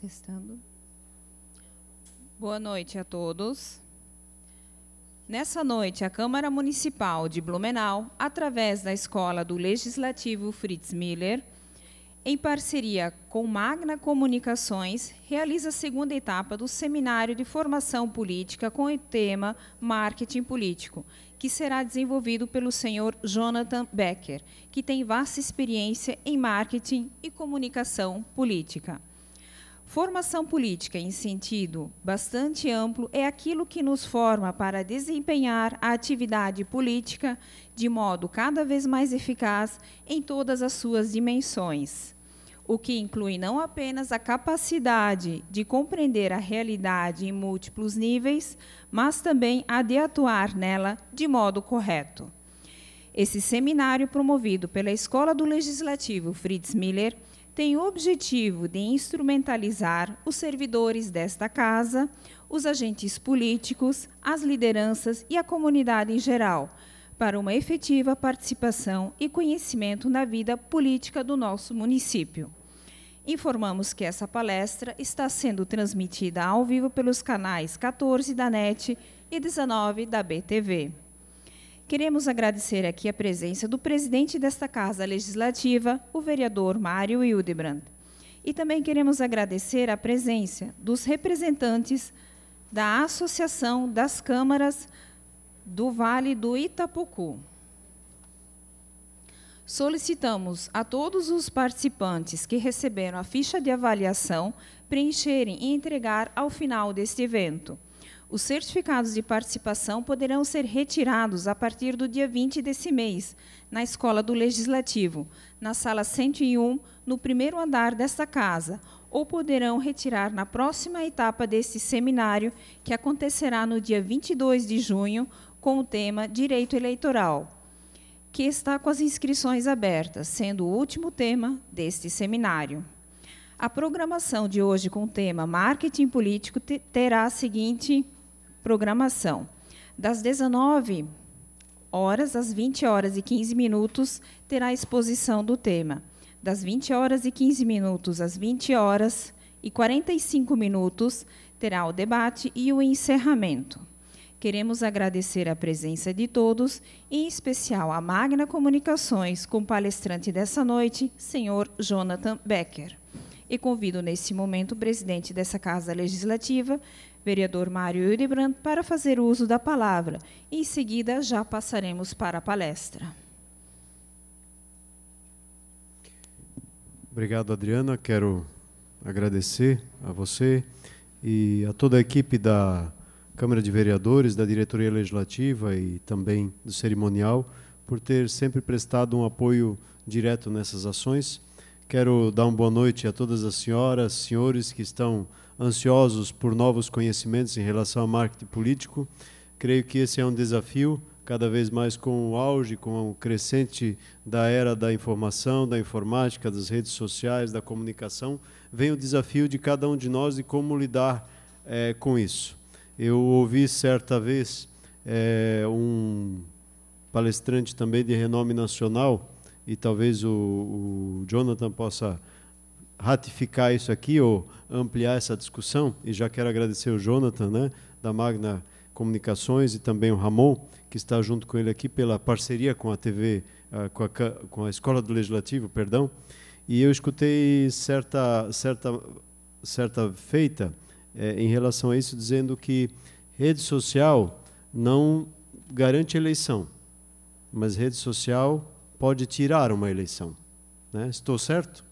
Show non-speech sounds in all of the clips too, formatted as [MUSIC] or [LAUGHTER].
Testando. Boa noite a todos. Nessa noite, a Câmara Municipal de Blumenau, através da Escola do Legislativo Fritz Miller, em parceria com Magna Comunicações, realiza a segunda etapa do Seminário de Formação Política com o tema Marketing Político, que será desenvolvido pelo senhor Jonathan Becker, que tem vasta experiência em marketing e comunicação política. Formação política, em sentido bastante amplo, é aquilo que nos forma para desempenhar a atividade política de modo cada vez mais eficaz em todas as suas dimensões, o que inclui não apenas a capacidade de compreender a realidade em múltiplos níveis, mas também a de atuar nela de modo correto. Esse seminário, promovido pela Escola do Legislativo Fritz Miller, tem o objetivo de instrumentalizar os servidores desta casa, os agentes políticos, as lideranças e a comunidade em geral, para uma efetiva participação e conhecimento na vida política do nosso município. Informamos que essa palestra está sendo transmitida ao vivo pelos canais 14 da NET e 19 da BTV. Queremos agradecer aqui a presença do presidente desta Casa Legislativa, o vereador Mário Hildebrand. E também queremos agradecer a presença dos representantes da Associação das Câmaras do Vale do Itapucu. Solicitamos a todos os participantes que receberam a ficha de avaliação preencherem e entregar ao final deste evento. Os certificados de participação poderão ser retirados a partir do dia 20 desse mês, na Escola do Legislativo, na sala 101, no primeiro andar desta casa, ou poderão retirar na próxima etapa desse seminário, que acontecerá no dia 22 de junho, com o tema Direito Eleitoral, que está com as inscrições abertas, sendo o último tema deste seminário. A programação de hoje com o tema Marketing Político terá a seguinte programação. Das 19 horas às 20 horas e 15 minutos terá exposição do tema. Das 20 horas e 15 minutos às 20 horas e 45 minutos terá o debate e o encerramento. Queremos agradecer a presença de todos, em especial a Magna Comunicações, com o palestrante dessa noite, senhor Jonathan Becker. E convido nesse momento o presidente dessa Casa Legislativa, vereador Mário Hildebrand, para fazer uso da palavra. Em seguida, já passaremos para a palestra. Obrigado, Adriana. Quero agradecer a você e a toda a equipe da Câmara de Vereadores, da Diretoria Legislativa e também do Cerimonial por ter sempre prestado um apoio direto nessas ações. Quero dar uma boa noite a todas as senhoras, senhores que estão ansiosos por novos conhecimentos em relação ao marketing político. Creio que esse é um desafio, cada vez mais com o auge, com o crescente da era da informação, da informática, das redes sociais, da comunicação, vem o desafio de cada um de nós de como lidar é, com isso. Eu ouvi certa vez é, um palestrante também de renome nacional, e talvez o, o Jonathan possa ratificar isso aqui ou ampliar essa discussão, e já quero agradecer o Jonathan, né, da Magna Comunicações, e também o Ramon, que está junto com ele aqui pela parceria com a TV, ah, com a, com a Escola do Legislativo, perdão, e eu escutei certa, certa, certa feita é, em relação a isso, dizendo que rede social não garante eleição, mas rede social pode tirar uma eleição. Né? Estou certo?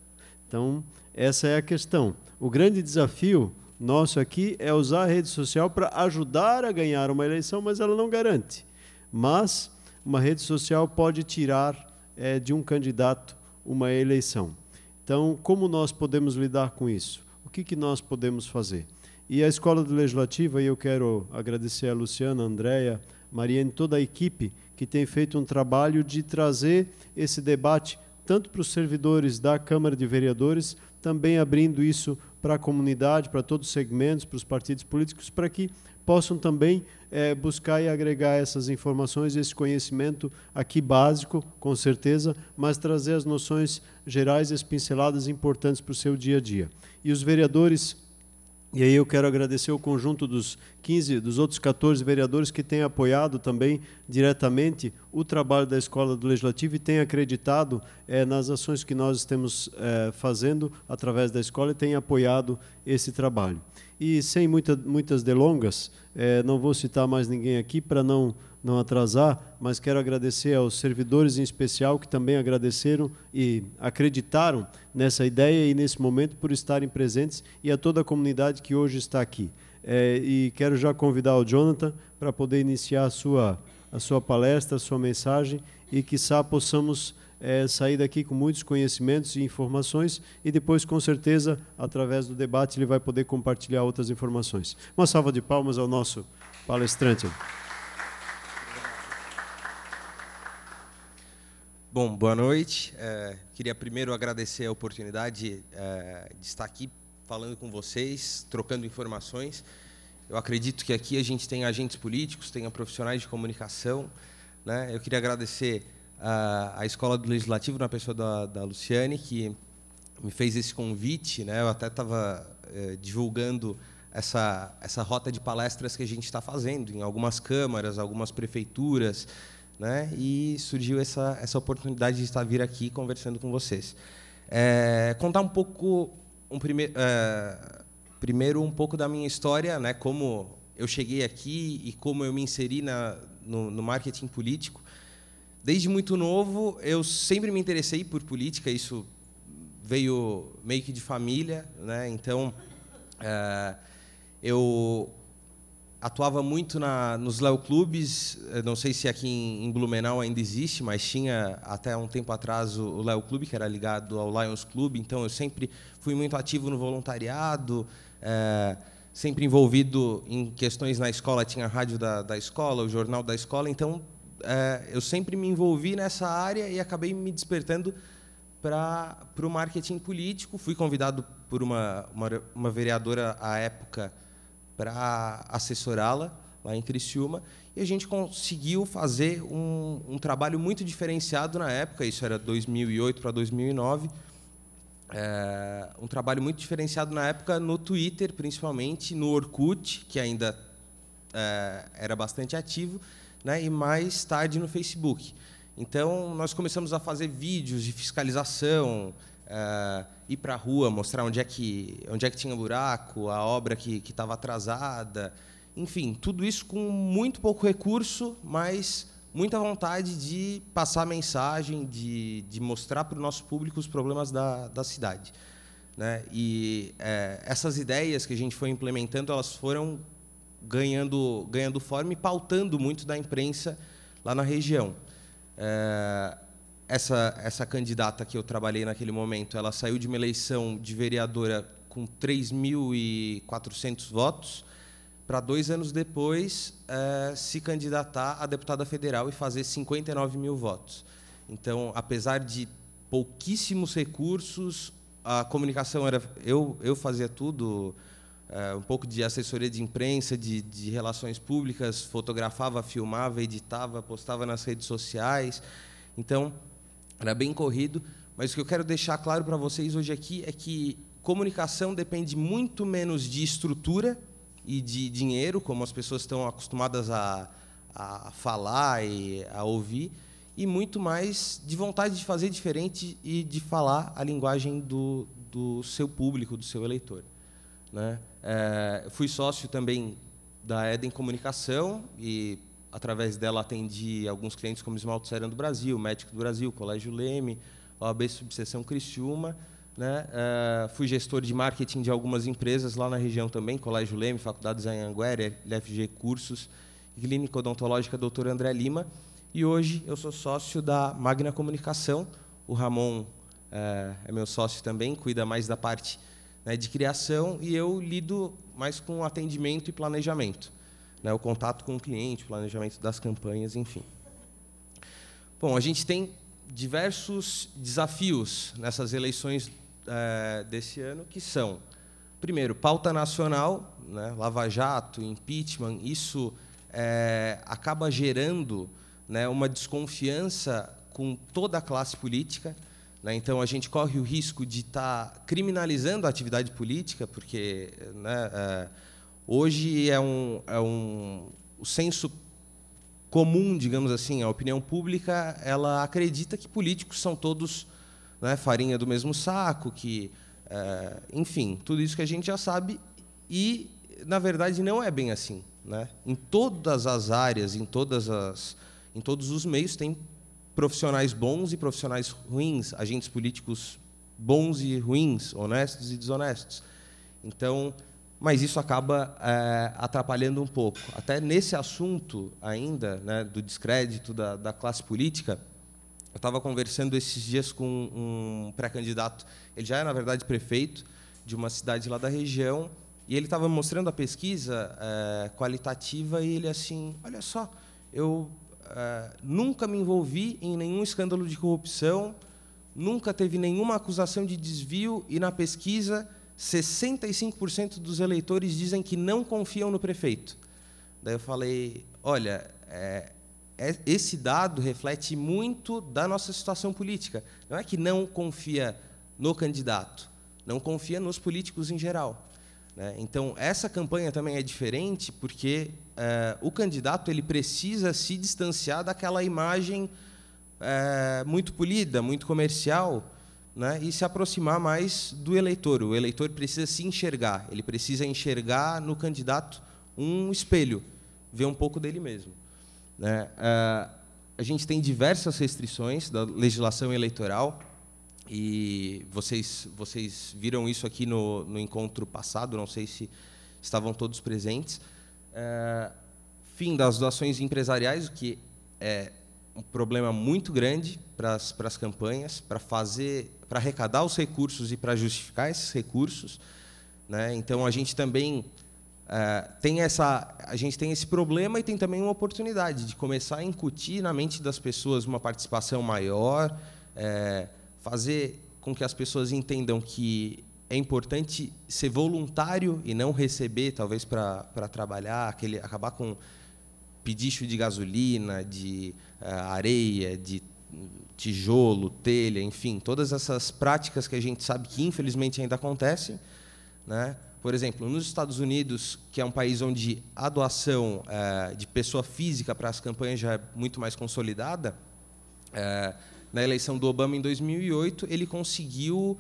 Então, essa é a questão. O grande desafio nosso aqui é usar a rede social para ajudar a ganhar uma eleição, mas ela não garante. Mas uma rede social pode tirar é, de um candidato uma eleição. Então, como nós podemos lidar com isso? O que, que nós podemos fazer? E a Escola do Legislativa, e eu quero agradecer a Luciana, a Andréia, Mariane, toda a equipe que tem feito um trabalho de trazer esse debate tanto para os servidores da Câmara de Vereadores, também abrindo isso para a comunidade, para todos os segmentos, para os partidos políticos, para que possam também é, buscar e agregar essas informações, esse conhecimento aqui básico, com certeza, mas trazer as noções gerais, e as pinceladas importantes para o seu dia a dia. E os vereadores e aí eu quero agradecer o conjunto dos 15, dos outros 14 vereadores que têm apoiado também diretamente o trabalho da Escola do Legislativo e têm acreditado é, nas ações que nós estamos é, fazendo através da escola e têm apoiado esse trabalho. E sem muita, muitas delongas, é, não vou citar mais ninguém aqui para não não atrasar, mas quero agradecer aos servidores em especial que também agradeceram e acreditaram nessa ideia e nesse momento por estarem presentes e a toda a comunidade que hoje está aqui. É, e quero já convidar o Jonathan para poder iniciar a sua, a sua palestra, a sua mensagem e quiçá possamos é, sair daqui com muitos conhecimentos e informações e depois, com certeza, através do debate, ele vai poder compartilhar outras informações. Uma salva de palmas ao nosso palestrante. Bom, boa noite. É, queria primeiro agradecer a oportunidade é, de estar aqui falando com vocês, trocando informações. Eu acredito que aqui a gente tem agentes políticos, tem profissionais de comunicação. Né? Eu queria agradecer a, a Escola do Legislativo, na pessoa da, da Luciane, que me fez esse convite. Né? Eu até estava é, divulgando essa, essa rota de palestras que a gente está fazendo em algumas câmaras, algumas prefeituras, né? E surgiu essa essa oportunidade de estar vir aqui conversando com vocês, é, contar um pouco um primeiro é, primeiro um pouco da minha história, né? Como eu cheguei aqui e como eu me inseri na, no, no marketing político. Desde muito novo, eu sempre me interessei por política. Isso veio meio que de família, né? Então, é, eu atuava muito na, nos Léo Clubes, não sei se aqui em, em, Blumenau ainda existe, mas tinha até um tempo atrás o Léo Clube, que era ligado ao Lions Club, então eu sempre fui muito ativo no voluntariado, é, sempre envolvido em questões na escola, tinha a rádio da, da escola, o jornal da escola, então é, eu sempre me envolvi nessa área e acabei me despertando para o marketing político. Fui convidado por uma, uma, uma vereadora à época, para assessorá-la lá em Criciúma. E a gente conseguiu fazer um, um trabalho muito diferenciado na época, isso era 2008 para 2009. É, um trabalho muito diferenciado na época no Twitter, principalmente, no Orkut, que ainda é, era bastante ativo, né, e mais tarde no Facebook. Então, nós começamos a fazer vídeos de fiscalização, uh, ir para a rua, mostrar onde é, que, onde é que tinha buraco, a obra que estava atrasada. Enfim, tudo isso com muito pouco recurso, mas muita vontade de passar mensagem, de, de mostrar para o nosso público os problemas da, da cidade. Né? E é, essas ideias que a gente foi implementando, elas foram ganhando, ganhando forma e pautando muito da imprensa lá na região. É, essa, essa candidata que eu trabalhei naquele momento, ela saiu de uma eleição de vereadora com 3.400 votos para dois anos depois eh, se candidatar a deputada federal e fazer 59 mil votos. Então, apesar de pouquíssimos recursos, a comunicação era eu eu fazia tudo eh, um pouco de assessoria de imprensa, de, de relações públicas, fotografava, filmava, editava, postava nas redes sociais. Então, era bem corrido, mas o que eu quero deixar claro para vocês hoje aqui é que comunicação depende muito menos de estrutura e de dinheiro, como as pessoas estão acostumadas a, a falar e a ouvir, e muito mais de vontade de fazer diferente e de falar a linguagem do, do seu público, do seu eleitor. Né? É, fui sócio também da Eden Comunicação e através dela, atendi alguns clientes como Esmalte Serão do Brasil, Médico do Brasil, Colégio Leme, OAB Subseção Criciúma. Né? Uh, fui gestor de marketing de algumas empresas lá na região também, Colégio Leme, Faculdade de Anhanguera, LFG Cursos, Clínica Odontológica Dr. André Lima. E hoje eu sou sócio da Magna Comunicação. O Ramon eh, é meu sócio também, cuida mais da parte né, de criação e eu lido mais com atendimento e planejamento né, o contato com o cliente, o planejamento das campanhas, enfim. Bom, a gente tem diversos desafios nessas eleições é, desse ano, que são, primeiro, pauta nacional, né, Lava Jato, impeachment, isso é, acaba gerando né, uma desconfiança com toda a classe política. Né, então, a gente corre o risco de estar tá criminalizando a atividade política, porque... Né, é, Hoje é um, é um o senso comum, digamos assim, a opinião pública, ela acredita que políticos são todos né, farinha do mesmo saco, que, é, enfim, tudo isso que a gente já sabe e, na verdade, não é bem assim. Né? Em todas as áreas, em todas as, em todos os meios tem profissionais bons e profissionais ruins, agentes políticos bons e ruins, honestos e desonestos. Então, mas isso acaba é, atrapalhando um pouco. Até nesse assunto ainda, né, do descrédito da, da classe política, eu estava conversando esses dias com um pré-candidato, ele já é, na verdade, prefeito de uma cidade lá da região, e ele estava mostrando a pesquisa é, qualitativa e ele assim, olha só, eu é, nunca me envolvi em nenhum escândalo de corrupção, nunca teve nenhuma acusação de desvio, e na pesquisa 65% dos eleitores dizem que não confiam no prefeito. Daí eu falei: olha, é, é, esse dado reflete muito da nossa situação política. Não é que não confia no candidato, não confia nos políticos em geral. Né? Então, essa campanha também é diferente porque é, o candidato ele precisa se distanciar daquela imagem é, muito polida, muito comercial, né, e se aproximar mais do eleitor. O eleitor precisa se enxergar, ele precisa enxergar no candidato um espelho, ver um pouco dele mesmo. Né? Eh, a gente tem diversas restrições da legislação eleitoral, e vocês, vocês viram isso aqui no, no encontro passado, não sei se estavam todos presentes. Eh, fim das doações empresariais, o que é um problema muito grande para as campanhas, para fazer, para arrecadar os recursos e para justificar esses recursos. Né? Então a gente também é, tem essa, a gente tem esse problema e tem também uma oportunidade de começar a incutir na mente das pessoas uma participação maior, é, fazer com que as pessoas entendam que é importante ser voluntário e não receber, talvez para trabalhar, aquele, acabar com pedicho de gasolina, de eh, areia, de tijolo, telha, enfim, todas essas práticas que a gente sabe que infelizmente ainda acontecem, né? Por exemplo, nos Estados Unidos, que é um país onde a doação é, de pessoa física para as campanhas já é muito mais consolidada, é, na eleição do Obama em 2008, ele conseguiu,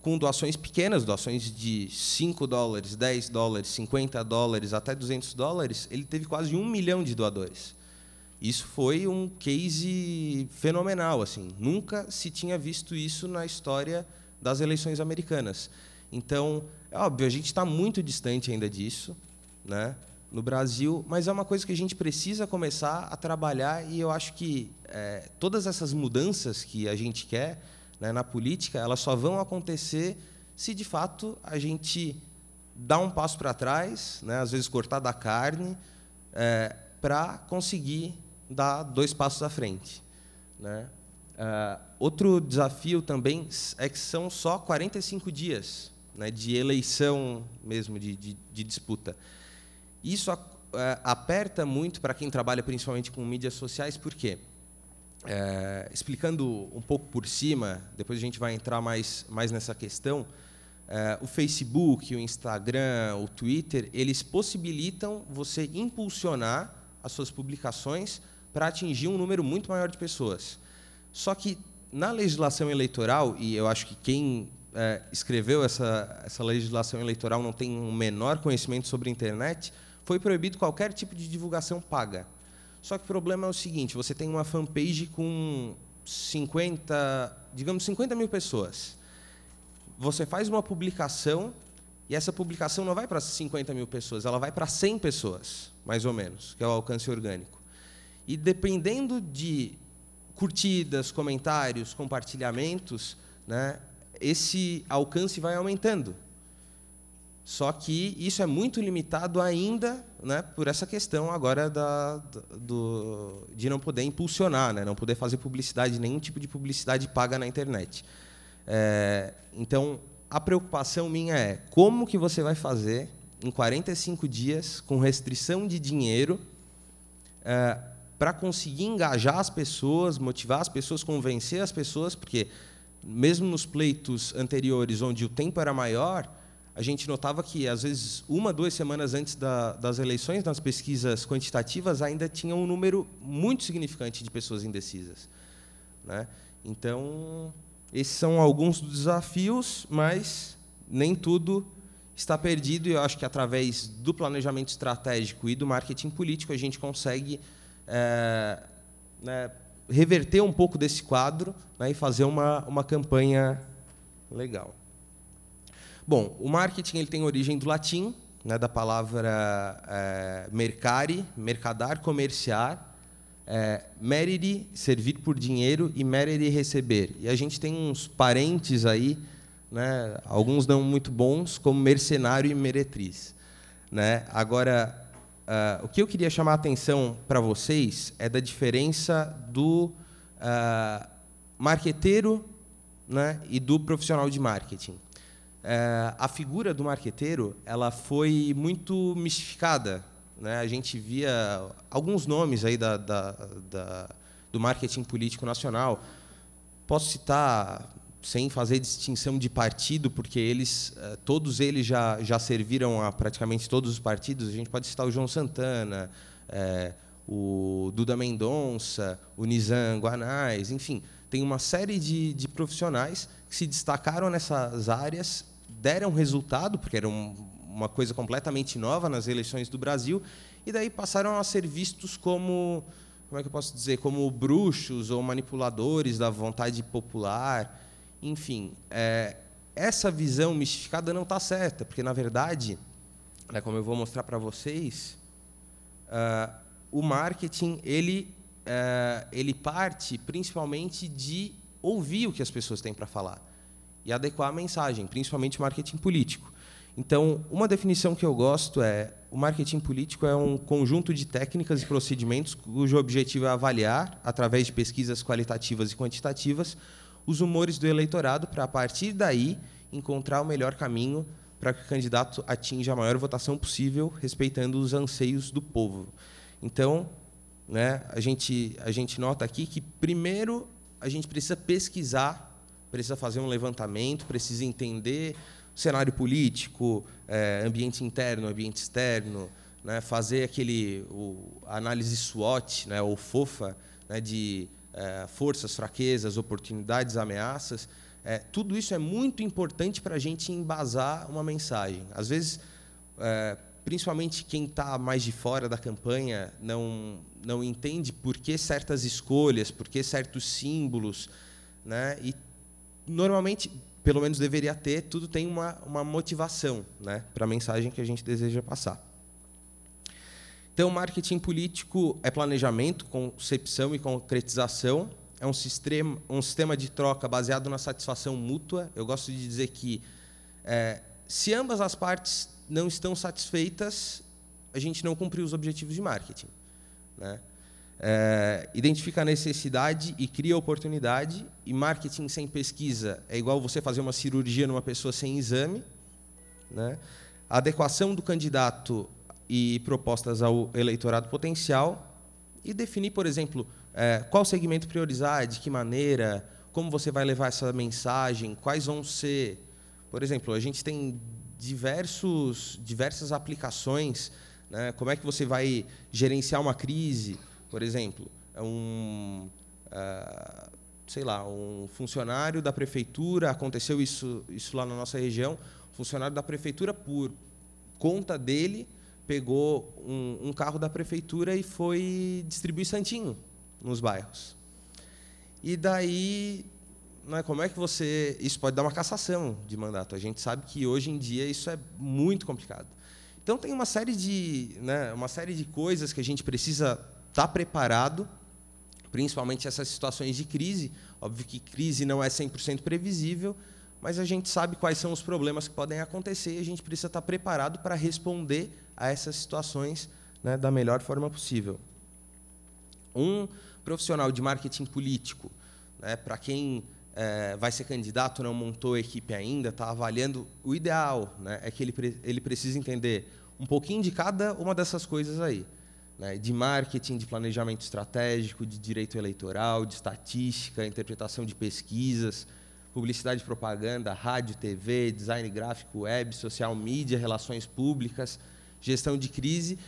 com doações pequenas, doações de 5 dólares, 10 dólares, 50 dólares, até 200 dólares, ele teve quase um milhão de doadores. Isso foi um case fenomenal, assim. Nunca se tinha visto isso na história das eleições americanas. Então, é óbvio, a gente está muito distante ainda disso, né? No Brasil, mas é uma coisa que a gente precisa começar a trabalhar e eu acho que é, todas essas mudanças que a gente quer né, na política, elas só vão acontecer se de fato a gente dar um passo para trás, né, às vezes cortar da carne, é, para conseguir dá dois passos à frente. Né? Uh, outro desafio também é que são só 45 dias né, de eleição mesmo, de, de, de disputa. Isso a, uh, aperta muito para quem trabalha principalmente com mídias sociais, por quê? É, explicando um pouco por cima, depois a gente vai entrar mais, mais nessa questão, é, o Facebook, o Instagram, o Twitter, eles possibilitam você impulsionar as suas publicações para atingir um número muito maior de pessoas. Só que na legislação eleitoral, e eu acho que quem é, escreveu essa, essa legislação eleitoral não tem um menor conhecimento sobre a internet, foi proibido qualquer tipo de divulgação paga. Só que o problema é o seguinte: você tem uma fanpage com 50, digamos, 50 mil pessoas. Você faz uma publicação e essa publicação não vai para 50 mil pessoas, ela vai para 100 pessoas, mais ou menos, que é o alcance orgânico. E dependendo de curtidas, comentários, compartilhamentos, né, esse alcance vai aumentando. Só que isso é muito limitado ainda né, por essa questão agora da, do, de não poder impulsionar, né, não poder fazer publicidade, nenhum tipo de publicidade paga na internet. É, então, a preocupação minha é como que você vai fazer em 45 dias, com restrição de dinheiro, é, para conseguir engajar as pessoas, motivar as pessoas, convencer as pessoas, porque mesmo nos pleitos anteriores, onde o tempo era maior, a gente notava que, às vezes, uma, duas semanas antes da, das eleições, nas pesquisas quantitativas, ainda tinha um número muito significante de pessoas indecisas. Né? Então, esses são alguns dos desafios, mas nem tudo está perdido, e eu acho que, através do planejamento estratégico e do marketing político, a gente consegue é, né, reverter um pouco desse quadro né, e fazer uma, uma campanha legal. Bom, o marketing ele tem origem do latim, né, da palavra é, mercare, mercadar, comerciar, é, merere, servir por dinheiro, e merere, receber. E a gente tem uns parentes aí, né, alguns não muito bons, como mercenário e meretriz. Né? Agora, Uh, o que eu queria chamar a atenção para vocês é da diferença do uh, marqueteiro né, e do profissional de marketing. Uh, a figura do marqueteiro ela foi muito mistificada. Né? A gente via alguns nomes aí da, da, da do marketing político nacional. Posso citar sem fazer distinção de partido, porque eles, eh, todos eles já, já serviram a praticamente todos os partidos. A gente pode citar o João Santana, é, o Duda Mendonça, o Nizam Guanais, enfim, tem uma série de, de profissionais que se destacaram nessas áreas, deram resultado, porque era uma coisa completamente nova nas eleições do Brasil, e daí passaram a ser vistos como, como é que eu posso dizer, como bruxos ou manipuladores da vontade popular enfim, é, essa visão mistificada não está certa, porque, na verdade, né, como eu vou mostrar para vocês, uh, o marketing ele, uh, ele parte principalmente de ouvir o que as pessoas têm para falar e adequar a mensagem, principalmente o marketing político. Então, uma definição que eu gosto é: o marketing político é um conjunto de técnicas e procedimentos cujo objetivo é avaliar, através de pesquisas qualitativas e quantitativas, os humores do eleitorado para, a partir daí, encontrar o melhor caminho para que o candidato atinja a maior votação possível, respeitando os anseios do povo. Então, né, a, gente, a gente nota aqui que, primeiro, a gente precisa pesquisar, precisa fazer um levantamento, precisa entender o cenário político, é, ambiente interno, ambiente externo, né, fazer aquele o, análise SWOT, né, ou FOFA, né, de é, forças, fraquezas, oportunidades, ameaças. É, tudo isso é muito importante para a gente embasar uma mensagem. Às vezes, é, principalmente quem está mais de fora da campanha não, não entende por que certas escolhas, por que certos símbolos. Né? E, normalmente, pelo menos deveria ter, tudo tem uma, uma motivação né? para a mensagem que a gente deseja passar. Então, marketing político é planejamento, concepção e concretização. É um sistema, um sistema de troca baseado na satisfação mútua. Eu gosto de dizer que é, se ambas as partes não estão satisfeitas, a gente não cumpriu os objetivos de marketing. Né? É, identifica a necessidade e cria a oportunidade. E marketing sem pesquisa é igual você fazer uma cirurgia numa pessoa sem exame. Né? A adequação do candidato e propostas ao eleitorado potencial e definir, por exemplo, é, qual segmento priorizar, de que maneira, como você vai levar essa mensagem, quais vão ser. Por exemplo, a gente tem diversos, diversas aplicações. Né? Como é que você vai gerenciar uma crise, por exemplo? É um, uh, sei lá, um funcionário da prefeitura, aconteceu isso, isso lá na nossa região, funcionário da prefeitura, por conta dele, pegou um, um carro da prefeitura e foi distribuir santinho nos bairros. E daí, né, como é que você. Isso pode dar uma cassação de mandato. A gente sabe que hoje em dia isso é muito complicado. Então, tem uma série de, né, uma série de coisas que a gente precisa estar tá preparado, principalmente essas situações de crise. Óbvio que crise não é 100% previsível, mas a gente sabe quais são os problemas que podem acontecer e a gente precisa estar preparado para responder a essas situações né, da melhor forma possível. Um profissional de marketing político, né, para quem é, vai ser candidato, não montou a equipe ainda, está avaliando, o ideal né, é que ele, pre ele precisa entender um pouquinho de cada uma dessas coisas aí. Né, de marketing, de planejamento estratégico, de direito eleitoral, de estatística, interpretação de pesquisas, publicidade e propaganda, rádio, TV, design gráfico, web, social media, relações públicas, gestão de crise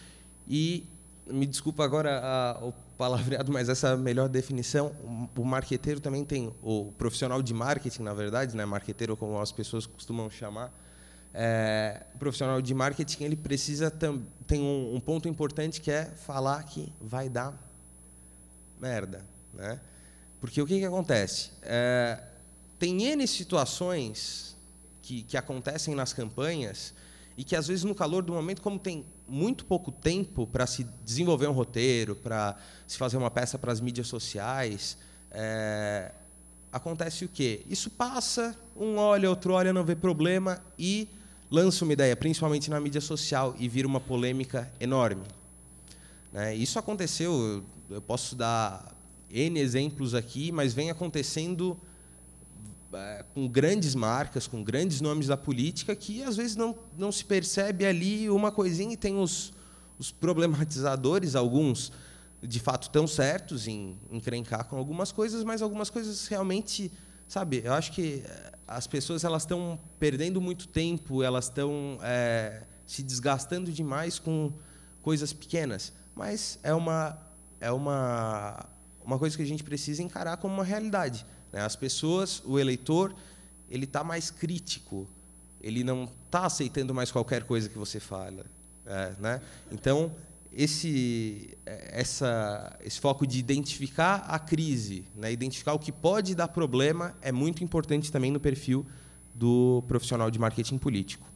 e me desculpa agora a, o palavreado, mas essa melhor definição, o marqueteiro também tem o profissional de marketing, na verdade, né, marqueteiro como as pessoas costumam chamar, é, o profissional de marketing ele precisa tam, tem um, um ponto importante que é falar que vai dar merda, né? Porque o que, que acontece? É, tem N situações que, que acontecem nas campanhas e que, às vezes, no calor do momento, como tem muito pouco tempo para se desenvolver um roteiro, para se fazer uma peça para as mídias sociais, é, acontece o quê? Isso passa, um olha, outro olha, não vê problema e lança uma ideia, principalmente na mídia social, e vira uma polêmica enorme. Né? Isso aconteceu, eu posso dar N exemplos aqui, mas vem acontecendo eh, com grandes marcas, com grandes nomes da política, que às vezes não, não se percebe ali uma coisinha e tem os, os problematizadores, alguns de fato tão certos em encrencar com algumas coisas, mas algumas coisas realmente, sabe, eu acho que eh, as pessoas elas estão perdendo muito tempo, elas estão é, eh, se desgastando demais com coisas pequenas, mas é uma é uma uma coisa que a gente precisa encarar como uma realidade. Né? As pessoas, o eleitor, ele está mais crítico, ele não está aceitando mais qualquer coisa que você fala. É, né? Então, esse, é, essa, esse foco de identificar a crise, né? identificar o que pode dar problema, é muito importante também no perfil do profissional de marketing político.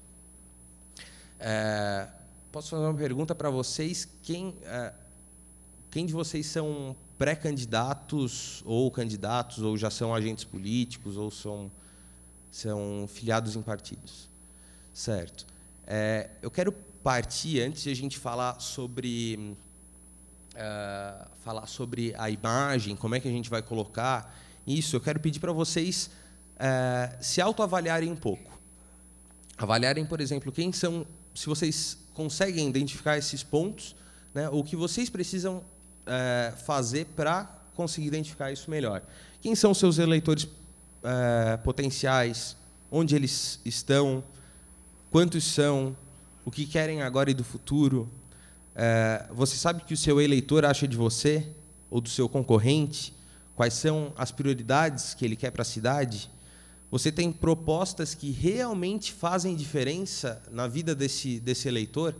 É, posso fazer uma pergunta para vocês? Quem, é, quem de vocês são pré-candidatos ou candidatos ou já são agentes políticos ou são são filiados em partidos, certo? É, eu quero partir antes de a gente falar sobre uh, falar sobre a imagem, como é que a gente vai colocar isso. Eu quero pedir para vocês uh, se autoavaliarem um pouco, avaliarem, por exemplo, quem são, se vocês conseguem identificar esses pontos, né, ou o que vocês precisam é, fazer para conseguir identificar isso melhor? Quem são seus eleitores é, potenciais? Onde eles estão? Quantos são? O que querem agora e do futuro? É, você sabe que o seu eleitor acha de você ou do seu concorrente? Quais são as prioridades que ele quer para a cidade? Você tem propostas que realmente fazem diferença na vida desse, desse eleitor?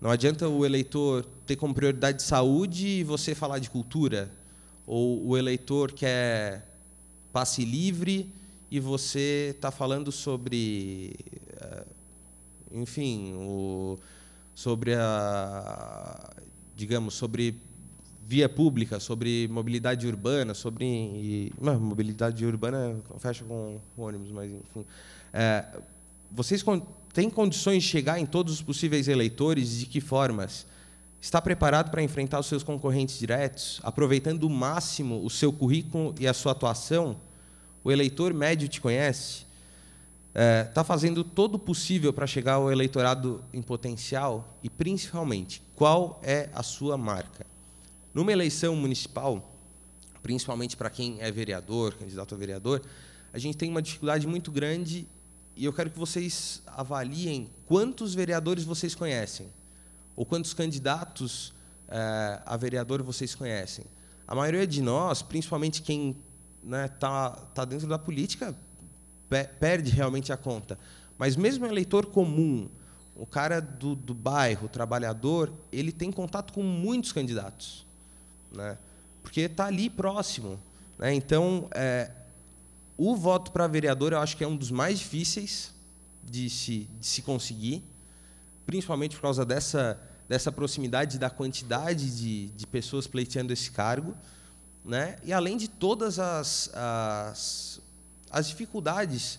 Não adianta o eleitor ter como prioridade saúde e você falar de cultura. Ou o eleitor quer passe livre e você está falando sobre. Eh, enfim, o, sobre a. Digamos, sobre via pública, sobre mobilidade urbana, sobre. E, mobilidade urbana fecha com ônibus, mas enfim. É, vocês tem condições de chegar em todos os possíveis eleitores de que formas? Está preparado para enfrentar os seus concorrentes diretos, aproveitando o máximo o seu currículo e a sua atuação? O eleitor médio te conhece? Está é, tá fazendo todo o possível para chegar ao eleitorado em potencial? E, principalmente, qual é a sua marca? Numa eleição municipal, principalmente para quem é vereador, candidato a vereador, a gente tem uma dificuldade muito grande e eu quero que vocês avaliem quantos vereadores vocês conhecem, ou quantos candidatos é, a vereador vocês conhecem. A maioria de nós, principalmente quem está né, tá, tá dentro da política, perde realmente a conta. Mas mesmo eleitor comum, o cara do, do bairro, o trabalhador, ele tem contato com muitos candidatos, né? porque está ali próximo. Né? Então, é, o voto para vereador eu acho que é um dos mais difíceis de se, de se conseguir, principalmente por causa dessa, dessa proximidade da quantidade de, de pessoas pleiteando esse cargo, né? e além de todas as, as, as dificuldades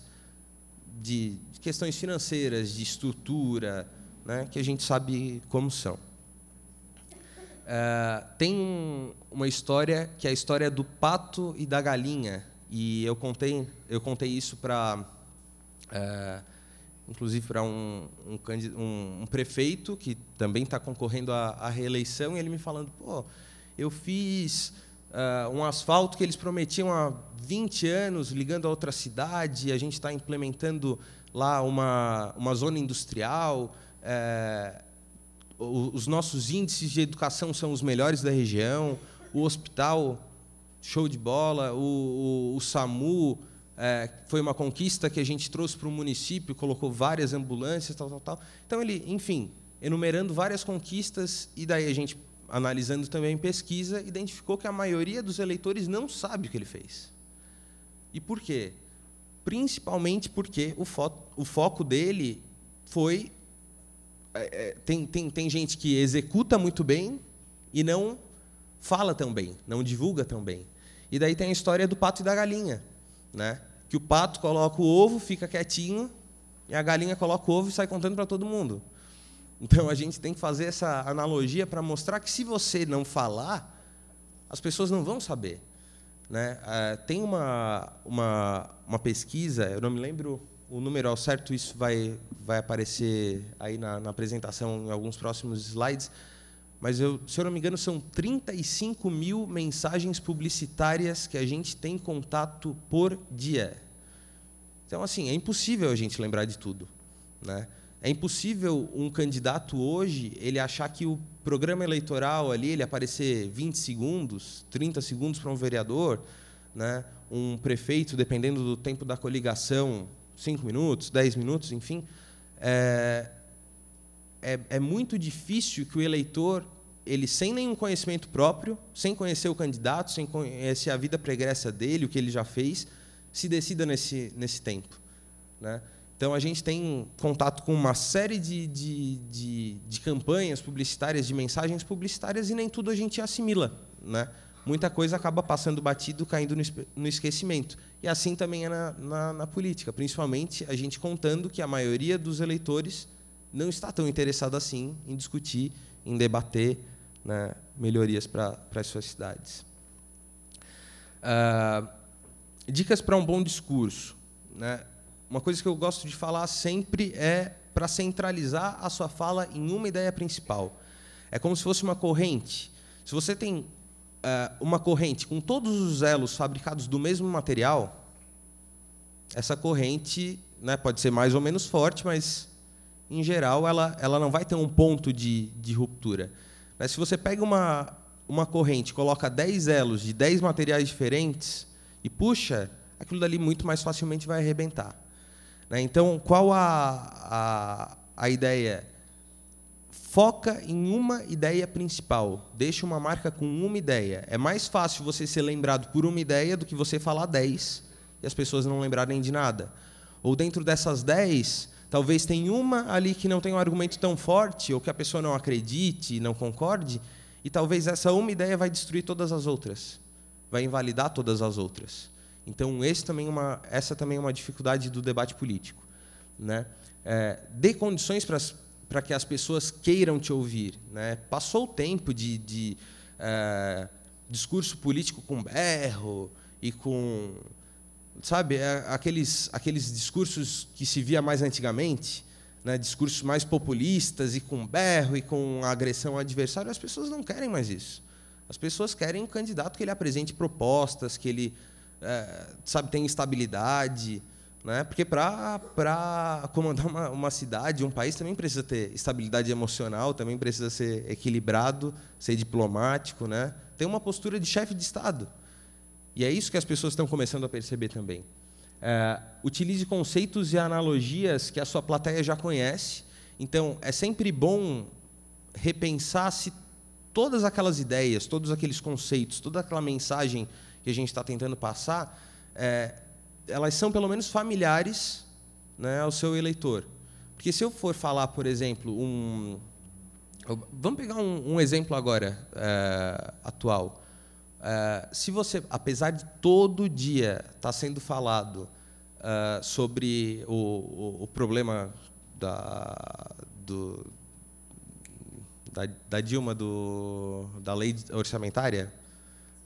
de, de questões financeiras, de estrutura, né? que a gente sabe como são. Eh, tem um, uma história que é a história do pato e da galinha e eu contei, eu contei isso para, é, inclusive, para um, um, um, prefeito que também está concorrendo à, à, reeleição, e ele me falando: pô, eu fiz uh, um asfalto que eles prometiam há 20 anos, ligando a outra cidade, a gente está implementando lá uma, uma zona industrial. É, os nossos índices de educação são os melhores da região, o hospital show de bola. O, o, o SAMU é, foi uma conquista que a gente trouxe para o município, colocou várias ambulâncias, tal, tal, tal. Então, ele, enfim, enumerando várias conquistas, e daí a gente, analisando também pesquisa, identificou que a maioria dos eleitores não sabe o que ele fez. E por quê? Principalmente porque o, fo o foco dele foi. É, é tem, tem, tem gente que executa muito bem e não fala tão bem, não divulga tão bem. E daí tem a história do pato e da galinha, né? Que o pato coloca o ovo, fica quietinho, e a galinha coloca o ovo e sai contando para todo mundo. Então a gente tem que fazer essa analogia para mostrar que se você não falar, as pessoas não vão saber. Né? Ah, tem uma, uma, uma pesquisa, eu não me lembro o número ao certo, isso vai, vai aparecer aí na, na apresentação em alguns próximos slides, mas eu, se eu não me engano, são 35 mil mensagens publicitárias que a gente tem contato por dia. Então, assim, é impossível a gente lembrar de tudo. Né? É impossível um candidato hoje ele achar que o programa eleitoral ali, ele aparecer 20 segundos, 30 segundos para um vereador, né? um prefeito, dependendo do tempo da coligação, 5 minutos, 10 minutos, enfim. É, é, é muito difícil que o eleitor, ele sem nenhum conhecimento próprio, sem conhecer o candidato, sem conhecer a vida pregressa dele, o que ele já fez, se decida nesse, nesse tempo. Né? Então, a gente tem contato com uma série de, de, de, de, campanhas publicitárias, de mensagens publicitárias, e nem tudo a gente assimila. Né? Muita coisa acaba passando batido, caindo no, esquecimento. E assim também é na, na, na política, principalmente a gente contando que a maioria dos eleitores não está tão interessado assim em discutir, em debater né, melhorias para as suas cidades. Uh, dicas para um bom discurso. Né? Uma coisa que eu gosto de falar sempre é para centralizar a sua fala em uma ideia principal. É como se fosse uma corrente. Se você tem uh, uma corrente com todos os elos fabricados do mesmo material, essa corrente né, pode ser mais ou menos forte, mas em geral, ela, ela não vai ter um ponto de, de ruptura. Mas se você pega uma, uma corrente, coloca 10 elos de 10 materiais diferentes e puxa, aquilo dali muito mais facilmente vai arrebentar. Né? Então, qual a, a, a ideia? Foca em uma ideia principal. Deixa uma marca com uma ideia. É mais fácil você ser lembrado por uma ideia do que você falar 10 e as pessoas não lembrarem de nada. Ou dentro dessas 10, Talvez tenha uma ali que não tem um argumento tão forte, ou que a pessoa não acredite, não concorde, e talvez essa uma ideia vai destruir todas as outras, vai invalidar todas as outras. Então, esse também é uma, essa também é uma dificuldade do debate político. Né? É, dê condições para que as pessoas queiram te ouvir. Né? Passou o tempo de, de é, discurso político com berro e com sabe, é aqueles, aqueles discursos que se via mais antigamente, né, discursos mais populistas e com berro e com agressão ao adversário, as pessoas não querem mais isso. As pessoas querem um candidato que ele apresente propostas, que ele é, sabe tenha estabilidade, né? Porque para comandar uma, uma cidade, um país também precisa ter estabilidade emocional, também precisa ser equilibrado, ser diplomático, né? Ter uma postura de chefe de estado. E é isso que as pessoas estão começando a perceber também. É, utilize conceitos e analogias que a sua plateia já conhece. Então, é sempre bom repensar se todas aquelas ideias, todos aqueles conceitos, toda aquela mensagem que a gente está tentando passar, é, elas são pelo menos familiares né, ao seu eleitor. Porque se eu for falar, por exemplo, um. Vamos pegar um, um exemplo agora é, atual. Eh, se você, apesar de todo dia estar tá sendo falado uh, sobre o, o, o problema da, do, da, da, Dilma, do, da lei orçamentária,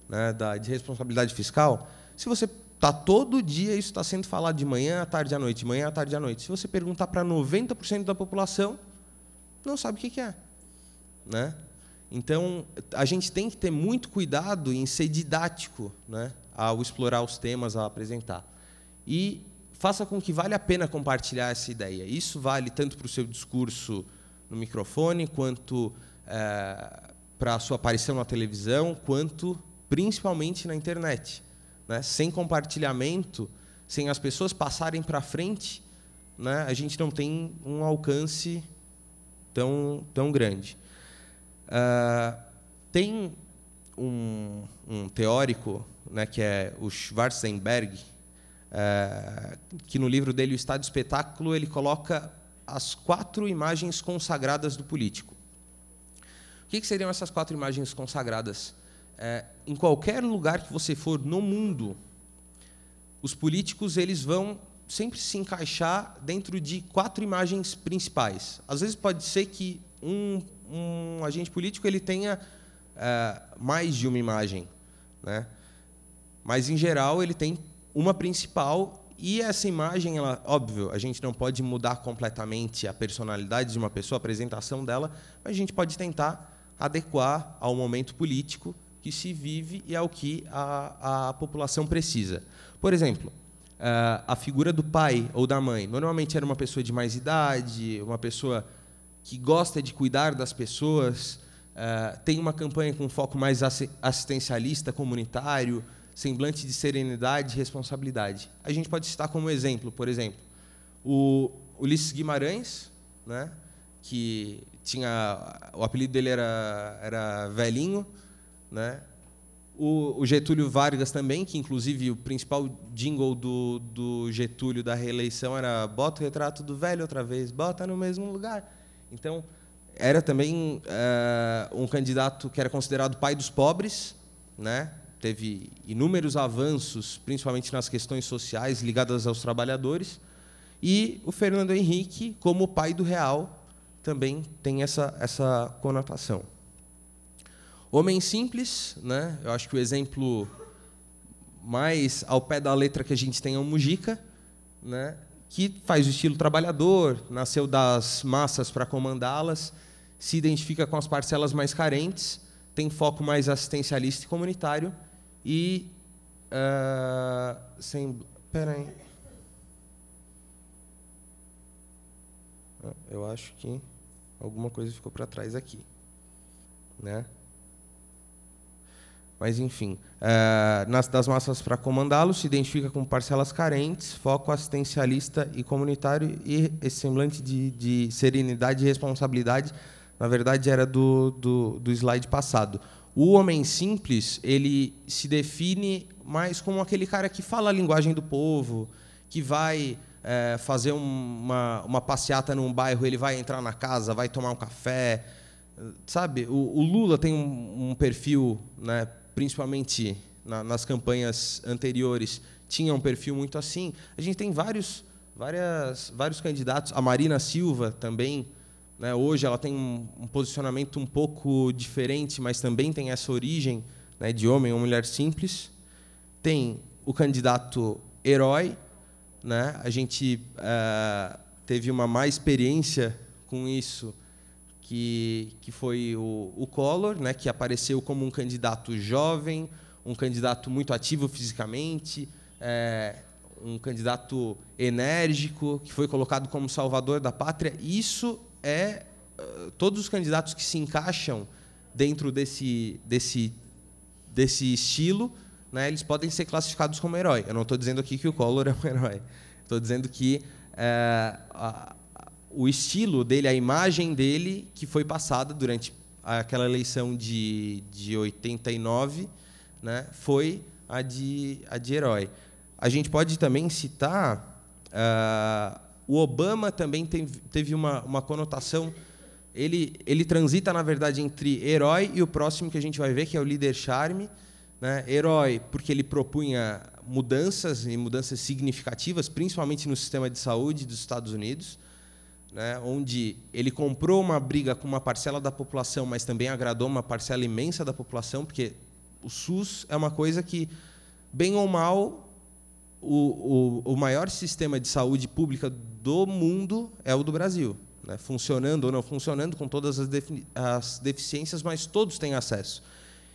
né, da, de responsabilidade fiscal, se você está todo dia isso está sendo falado de manhã à tarde à noite, de manhã à tarde à noite. Se você perguntar para 90% da população, não sabe o que, que é, né? Então, a gente tem que ter muito cuidado em ser didático né, ao explorar os temas, ao apresentar. E faça com que vale a pena compartilhar essa ideia. Isso vale tanto para o seu discurso no microfone, quanto é, para a sua aparição na televisão, quanto principalmente na internet. Né? Sem compartilhamento, sem as pessoas passarem para frente, né, a gente não tem um alcance tão, tão grande. Uh, tem um, um, teórico, né, que é o Schwarzenberg, uh, que no livro dele, O Estado de Espetáculo, ele coloca as quatro imagens consagradas do político. O que, que seriam essas quatro imagens consagradas? É, em qualquer lugar que você for no mundo, os políticos eles vão sempre se encaixar dentro de quatro imagens principais. Às vezes pode ser que um, um agente político ele tenha é, mais de uma imagem, né? Mas em geral ele tem uma principal e essa imagem, ela, óbvio, a gente não pode mudar completamente a personalidade de uma pessoa, a apresentação dela, mas a gente pode tentar adequar ao momento político que se vive e ao que a, a população precisa. Por exemplo, uh, a figura do pai ou da mãe normalmente era uma pessoa de mais idade, uma pessoa que gosta de cuidar das pessoas, uh, tem uma campanha com foco mais assistencialista, comunitário, semblante de serenidade e responsabilidade. A gente pode citar como exemplo, por exemplo, o Ulisses Guimarães, né, que tinha o apelido dele era, era Velhinho, né, o, Getúlio Vargas também, que inclusive o principal jingle do, do Getúlio da reeleição era bota o retrato do velho outra vez, bota no mesmo lugar. Então, era também uh, um candidato que era considerado pai dos pobres, né? teve inúmeros avanços, principalmente nas questões sociais ligadas aos trabalhadores. E o Fernando Henrique, como pai do real, também tem essa, essa conotação. Homem simples, né? Eu acho que o exemplo mais ao pé da letra que a gente tem é o Mujica, né? Que faz o estilo trabalhador, nasceu das massas para comandá-las, se identifica com as parcelas mais carentes, tem foco mais assistencialista e comunitário e uh, sem, peraí, ah, eu acho que alguma coisa ficou para trás aqui, né? Mas, enfim, é, nas, das massas para comandá-lo, se identifica com parcelas carentes, foco assistencialista e comunitário e esse semblante de, de serenidade e responsabilidade, na verdade, era do, do, do slide passado. O homem simples, ele se define mais como aquele cara que fala a linguagem do povo, que vai é, fazer uma, uma passeata num bairro, ele vai entrar na casa, vai tomar um café. Sabe, o, o Lula tem um, um perfil né, principalmente na, nas campanhas anteriores, tinha um perfil muito assim. A gente tem vários, várias, vários candidatos. A Marina Silva também, né, hoje ela tem um, um, posicionamento um pouco diferente, mas também tem essa origem né, de homem ou mulher simples. Tem o candidato herói. Né? A gente uh, teve uma má experiência com isso que, que foi o, o Collor, né, que apareceu como um candidato jovem, um candidato muito ativo fisicamente, é, um candidato enérgico, que foi colocado como salvador da pátria. Isso é. Eh, todos os candidatos que se encaixam dentro desse, desse, desse estilo, né, eles podem ser classificados como herói. Eu não estou dizendo aqui que o Collor é um [LAUGHS] herói. Estou dizendo que é, a, o estilo dele, a imagem dele, que foi passada durante aquela eleição de, de 89, né, foi a de, a de herói. A gente pode também citar. Uh, o Obama também teve, teve uma, uma conotação. Ele, ele transita, na verdade, entre herói e o próximo que a gente vai ver, que é o líder charme. Né? Herói, porque ele propunha mudanças e mudanças significativas, principalmente no sistema de saúde dos Estados Unidos né, onde ele comprou uma briga com uma parcela da população, mas também agradou uma parcela imensa da população, porque o SUS é uma coisa que, bem ou mal, o, o, o maior sistema de saúde pública do mundo é o do Brasil. Né, funcionando ou não funcionando, com todas as, as deficiências, mas todos têm acesso.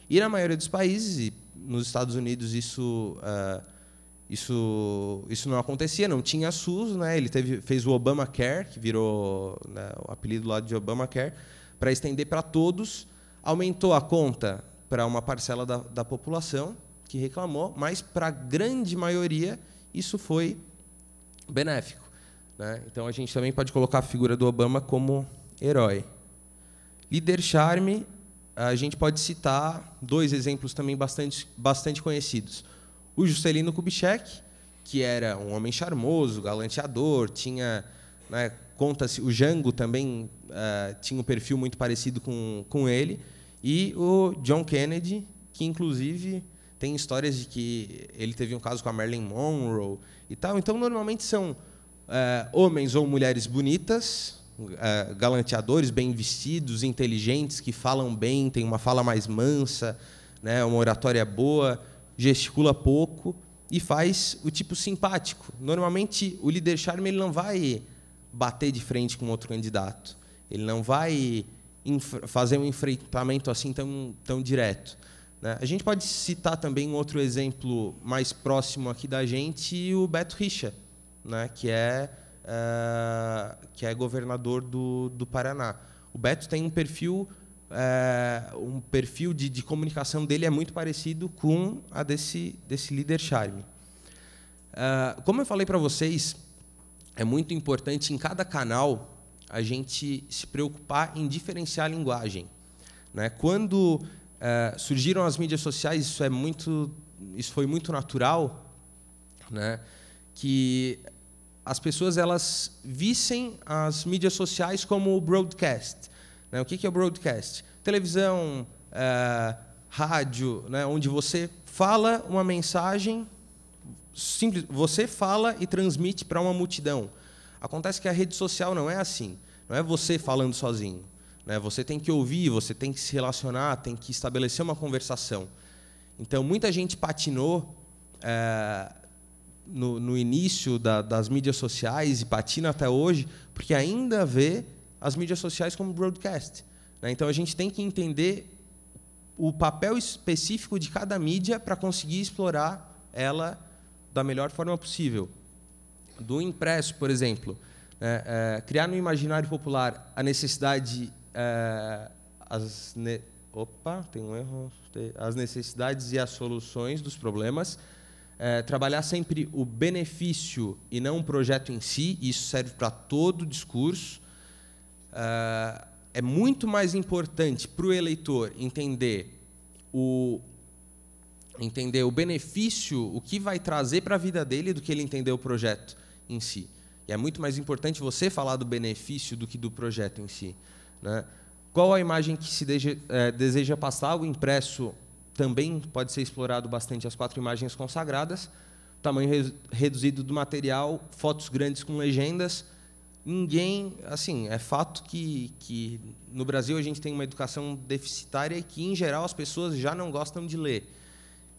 E na maioria dos países, e nos Estados Unidos isso. Uh, isso, isso não acontecia, não tinha SUS, né? Ele teve, fez o Obamacare, que virou né, o apelido lá de Obamacare, para estender para todos, aumentou a conta para uma parcela da, da população que reclamou, mas para a grande maioria isso foi benéfico. Né? Então a gente também pode colocar a figura do Obama como herói. Líder charme, a gente pode citar dois exemplos também bastante, bastante conhecidos o Juscelino Kubitschek, que era um homem charmoso, galanteador, tinha. Né, Conta-se, o Jango também uh, tinha um perfil muito parecido com, com ele, e o John Kennedy, que inclusive tem histórias de que ele teve um caso com a Marilyn Monroe e tal. Então, normalmente são uh, homens ou mulheres bonitas, uh, galanteadores, bem vestidos, inteligentes, que falam bem, têm uma fala mais mansa, né, uma oratória boa gesticula pouco e faz o tipo simpático. Normalmente, o líder charme ele não vai bater de frente com outro candidato. Ele não vai fazer um enfrentamento assim tão, tão direto. Né? A gente pode citar também um outro exemplo mais próximo aqui da gente, o Beto Richa, né? que, é, é, que é governador do, do Paraná. O Beto tem um perfil é, um perfil de, de, comunicação dele é muito parecido com a desse, desse líder charme. É, como eu falei para vocês, é muito importante em cada canal a gente se preocupar em diferenciar a linguagem. Né? Quando é, surgiram as mídias sociais, isso é muito, isso foi muito natural, né? que as pessoas elas vissem as mídias sociais como broadcast, né? O que é o broadcast? Televisão, é, rádio, né? onde você fala uma mensagem simples, você fala e transmite para uma multidão. Acontece que a rede social não é assim, não é você falando sozinho. Né? Você tem que ouvir, você tem que se relacionar, tem que estabelecer uma conversação. Então, muita gente patinou é, no, no, início da, das mídias sociais e patina até hoje, porque ainda vê as mídias sociais como broadcast. Né? Então a gente tem que entender o papel específico de cada mídia para conseguir explorar ela da melhor forma possível. Do impresso, por exemplo, é, é, criar no imaginário popular a necessidade, é, as ne opa, tem um erro, as necessidades e as soluções dos problemas, é, trabalhar sempre o benefício e não o projeto em si. Isso serve para todo o discurso uh, é muito mais importante para o eleitor entender o entender o benefício, o que vai trazer para a vida dele do que ele entender o projeto em si. E é muito mais importante você falar do benefício do que do projeto em si. Né? Qual a imagem que se deje, é, deseja passar? O impresso também pode ser explorado bastante as quatro imagens consagradas, tamanho reduzido do material, fotos grandes com legendas, ninguém, assim, é fato que, que no Brasil a gente tem uma educação deficitária e que, em geral, as pessoas já não gostam de ler.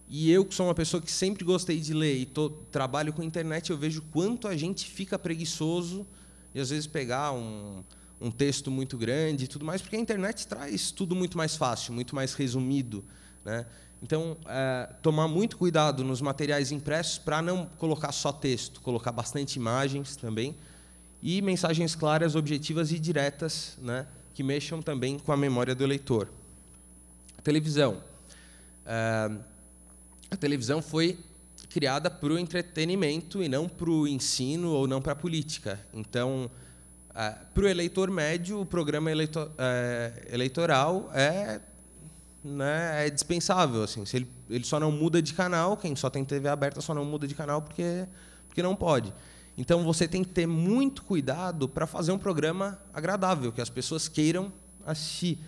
E eu, que sou uma pessoa que sempre gostei de ler e tô, trabalho com internet, eu vejo quanto a gente fica preguiçoso e às vezes, pegar um, um texto muito grande e tudo mais, porque a internet traz tudo muito mais fácil, muito mais resumido. Né? Então, é, tomar muito cuidado nos materiais impressos para não colocar só texto, colocar bastante imagens também, e mensagens claras, objetivas e diretas, né, que mexam também com a memória do eleitor. A televisão. Eh, a televisão foi criada para o entretenimento e não para o ensino ou não para a política. Então, eh, para o eleitor médio, o programa eh, eleitoral é, né, é dispensável. Assim, ele, ele só não muda de canal, quem só tem TV aberta só não muda de canal porque, porque não pode. Então você tem que ter muito cuidado para fazer um programa agradável, que as pessoas queiram assistir.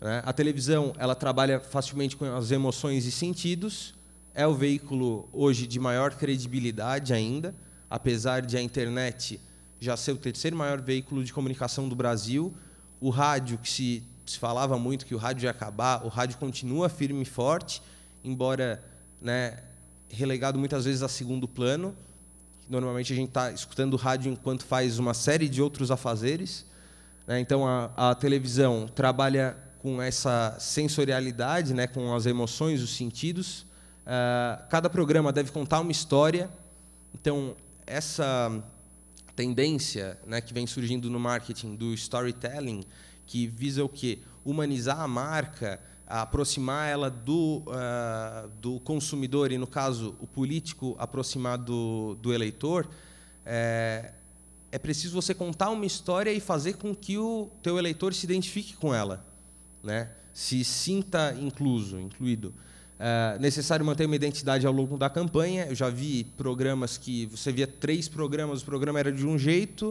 Né? A televisão ela trabalha facilmente com as emoções e sentidos, é o veículo hoje de maior credibilidade ainda, apesar de a internet já ser o terceiro maior veículo de comunicação do Brasil. O rádio, que se, se falava muito que o rádio ia acabar, o rádio continua firme e forte, embora né, relegado muitas vezes a segundo plano normalmente a gente está escutando rádio enquanto faz uma série de outros afazeres. Né? Então, a, a, televisão trabalha com essa sensorialidade, né? com as emoções, os sentidos. Uh, cada programa deve contar uma história. Então, essa tendência né, que vem surgindo no marketing do storytelling, que visa o quê? Humanizar a marca, aproximar ela do, uh, do consumidor e, no caso, o político aproximar do, do eleitor, é, é, preciso você contar uma história e fazer com que o teu eleitor se identifique com ela, né? se sinta incluso, incluído. É necessário manter uma identidade ao longo da campanha. Eu já vi programas que você via três programas, o programa era de um jeito,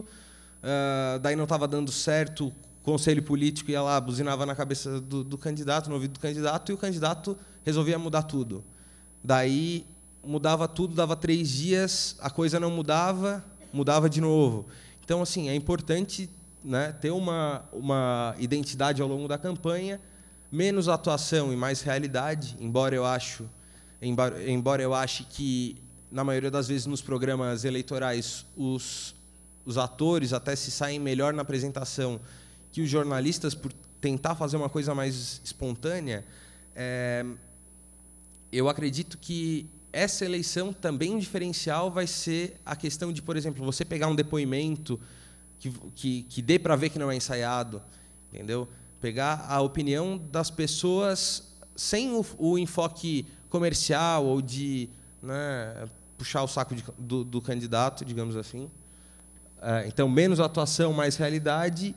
uh, daí não estava dando certo conselho político ia lá, buzinava na cabeça do, do, candidato, no ouvido do candidato, e o candidato resolvia mudar tudo. Daí mudava tudo, dava três dias, a coisa não mudava, mudava de novo. Então, assim, é importante né, ter uma, uma identidade ao longo da campanha, menos atuação e mais realidade, embora eu acho, embora, eu ache que na maioria das vezes nos programas eleitorais os, os atores até se saem melhor na apresentação que os jornalistas, por tentar fazer uma coisa mais espontânea, é, eu acredito que essa eleição também um diferencial vai ser a questão de, por exemplo, você pegar um depoimento que, que, que dê para ver que não é ensaiado, entendeu? Pegar a opinião das pessoas sem o, o enfoque comercial ou de né, puxar o saco de, do, do, candidato, digamos assim. É, então, menos atuação, mais realidade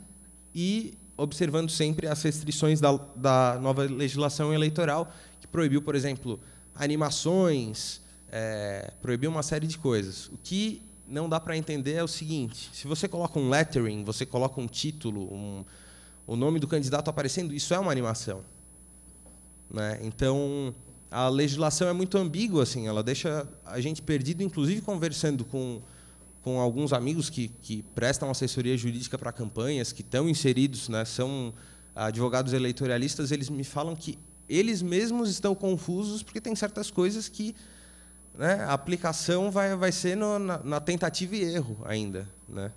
e observando sempre as restrições da, da nova legislação eleitoral, que proibiu, por exemplo, animações, é, proibiu uma série de coisas. O que não dá para entender é o seguinte: se você coloca um lettering, você coloca um título, um, o nome do candidato aparecendo, isso é uma animação. Né? Então, a legislação é muito ambígua, assim, ela deixa a gente perdido, inclusive conversando com com alguns amigos que, que prestam assessoria jurídica para campanhas, que estão inseridos, né, são advogados eleitoralistas, eles me falam que eles mesmos estão confusos porque tem certas coisas que né, a aplicação vai, vai ser no, na, na, tentativa e erro ainda. Né?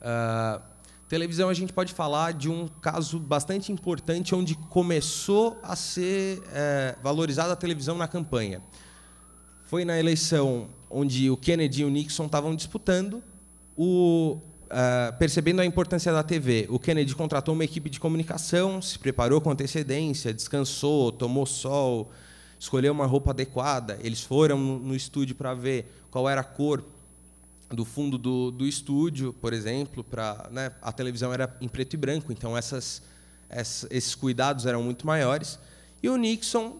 Uh, televisão, a gente pode falar de um caso bastante importante onde começou a ser é, valorizada a televisão na campanha. Foi na eleição onde o Kennedy e o Nixon estavam disputando o, uh, percebendo a importância da TV, o Kennedy contratou uma equipe de comunicação, se preparou com antecedência, descansou, tomou sol, escolheu uma roupa adequada. Eles foram no estúdio para ver qual era a cor do fundo do, do estúdio, por exemplo. para né, a televisão era em preto e branco, então essas, essas, esses cuidados eram muito maiores. E o Nixon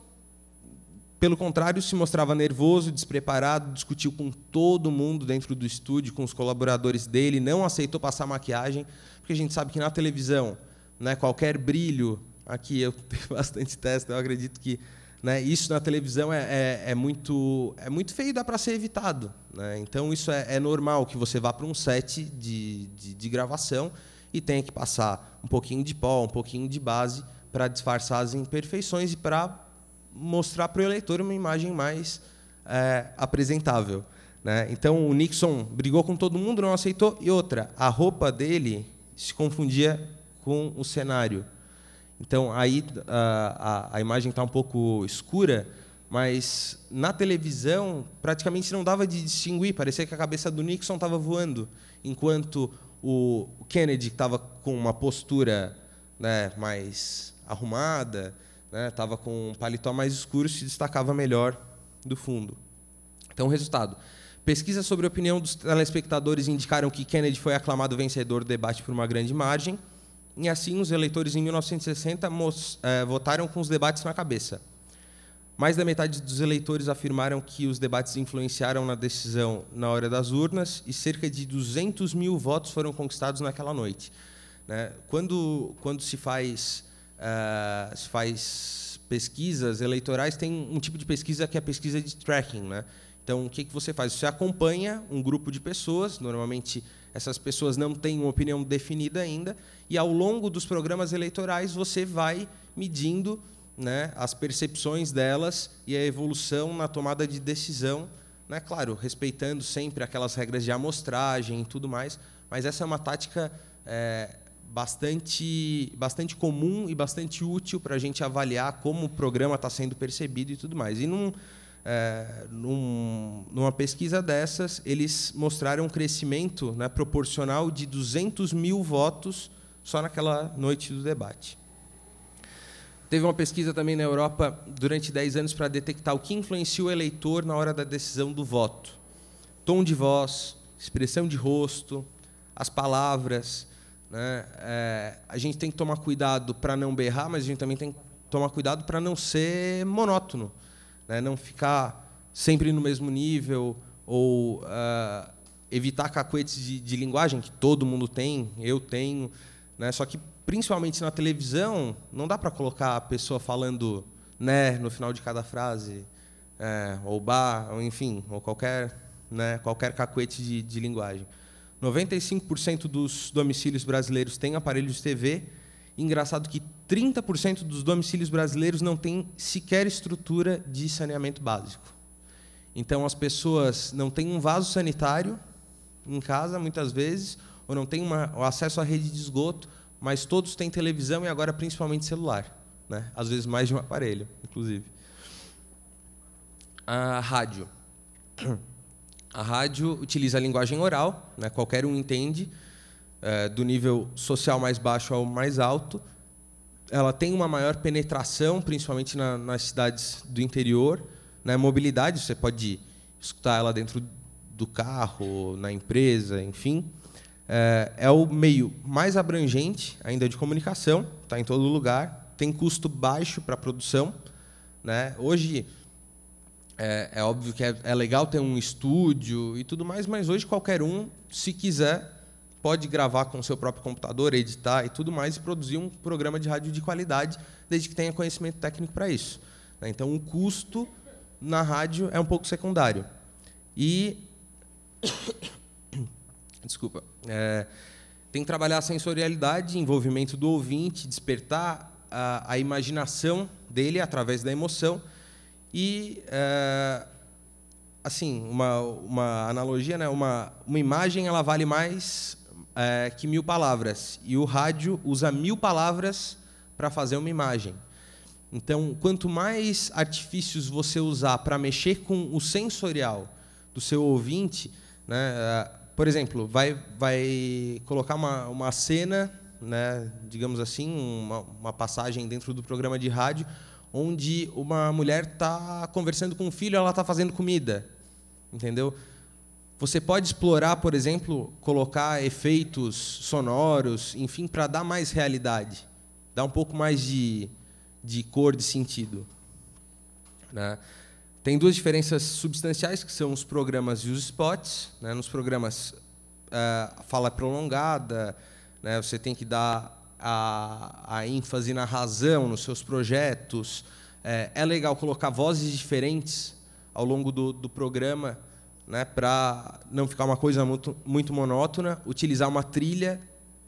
pelo contrário, se mostrava nervoso, despreparado, discutiu com todo mundo dentro do estúdio, com os colaboradores dele, não aceitou passar maquiagem, porque a gente sabe que na televisão, né, qualquer brilho, aqui eu [LAUGHS] tenho bastante teste, eu acredito que né, isso na televisão é, é, é, muito, é muito feio e dá para ser evitado. Né? Então, isso é, é, normal que você vá para um set de, de, de gravação e tenha que passar um pouquinho de pó, um pouquinho de base para disfarçar as imperfeições e para mostrar para o eleitor uma imagem mais é, apresentável. Né? Então, o Nixon brigou com todo mundo, não aceitou. E outra, a roupa dele se confundia com o cenário. Então, aí a, a, a imagem está um pouco escura, mas na televisão praticamente não dava de distinguir, parecia que a cabeça do Nixon estava voando, enquanto o Kennedy estava com uma postura né, mais arrumada, né, estava com um paletó mais escuro, se destacava melhor do fundo. Então, resultado. Pesquisas sobre a opinião dos telespectadores indicaram que Kennedy foi aclamado vencedor do debate por uma grande margem, e assim os eleitores em 1960 eh, votaram com os debates na cabeça. Mais da metade dos eleitores afirmaram que os debates influenciaram na decisão na hora das urnas, e cerca de 200 mil votos foram conquistados naquela noite. Né? Quando, quando se faz uh, faz pesquisas eleitorais, tem um tipo de pesquisa que é a pesquisa de tracking. Né? Então, o que, que você faz? Você acompanha um grupo de pessoas, normalmente essas pessoas não têm uma opinião definida ainda, e ao longo dos programas eleitorais você vai medindo né, as percepções delas e a evolução na tomada de decisão, né, claro, respeitando sempre aquelas regras de amostragem e tudo mais, mas essa é uma tática é, bastante, bastante comum e bastante útil para a gente avaliar como o programa está sendo percebido e tudo mais. E num, é, num, numa pesquisa dessas, eles mostraram um crescimento né, proporcional de 200 mil votos só naquela noite do debate. Teve uma pesquisa também na Europa durante 10 anos para detectar o que influencia o eleitor na hora da decisão do voto. Tom de voz, expressão de rosto, as palavras, né? É, a gente tem que tomar cuidado para não berrar, mas a gente também tem que tomar cuidado para não ser monótono, né? não ficar sempre no mesmo nível ou uh, evitar cacuetes de, de, linguagem que todo mundo tem, eu tenho, né? Só que principalmente na televisão não dá para colocar a pessoa falando né no final de cada frase, é, ou bar, ou enfim, ou qualquer né qualquer cacuete de, de linguagem. 95% dos domicílios brasileiros têm aparelhos de TV. Engraçado que 30% dos domicílios brasileiros não têm sequer estrutura de saneamento básico. Então, as pessoas não têm um vaso sanitário em casa, muitas vezes, ou não têm uma, acesso à rede de esgoto, mas todos têm televisão e agora principalmente celular. Né? Às vezes, mais de um aparelho, inclusive. A rádio. A rádio utiliza a linguagem oral, né? qualquer um entende, é, do nível social mais baixo ao mais alto. Ela tem uma maior penetração, principalmente na, nas cidades do interior. Né? Mobilidade, você pode escutar ela dentro do carro, na empresa, enfim. É, é o meio mais abrangente ainda de comunicação, está em todo lugar, tem custo baixo para a produção. Né? Hoje, é, é óbvio que é, é legal ter um estúdio e tudo mais, mas hoje qualquer um, se quiser, pode gravar com o seu próprio computador, editar e tudo mais e produzir um programa de rádio de qualidade, desde que tenha conhecimento técnico para isso. Né? Então, o custo na rádio é um pouco secundário. E. [COUGHS] Desculpa. É, tem que trabalhar a sensorialidade, envolvimento do ouvinte, despertar a, a imaginação dele através da emoção e, é, assim, uma, uma analogia, né? uma, uma imagem ela vale mais é, que mil palavras. E o rádio usa mil palavras para fazer uma imagem. Então, quanto mais artifícios você usar para mexer com o sensorial do seu ouvinte, né? por exemplo, vai, vai colocar uma, uma cena, né? digamos assim, uma, uma passagem dentro do programa de rádio onde uma mulher está conversando com um filho, ela está fazendo comida, entendeu? Você pode explorar, por exemplo, colocar efeitos sonoros, enfim, para dar mais realidade, dar um pouco mais de, de cor, de sentido. Né? Tem duas diferenças substanciais, que são os programas e os spots. Né? Nos programas, a eh, fala é prolongada, né? você tem que dar a, a ênfase na razão, nos seus projetos. É, é legal colocar vozes diferentes ao longo do, do programa, né, para não ficar uma coisa muito, muito monótona. Utilizar uma trilha.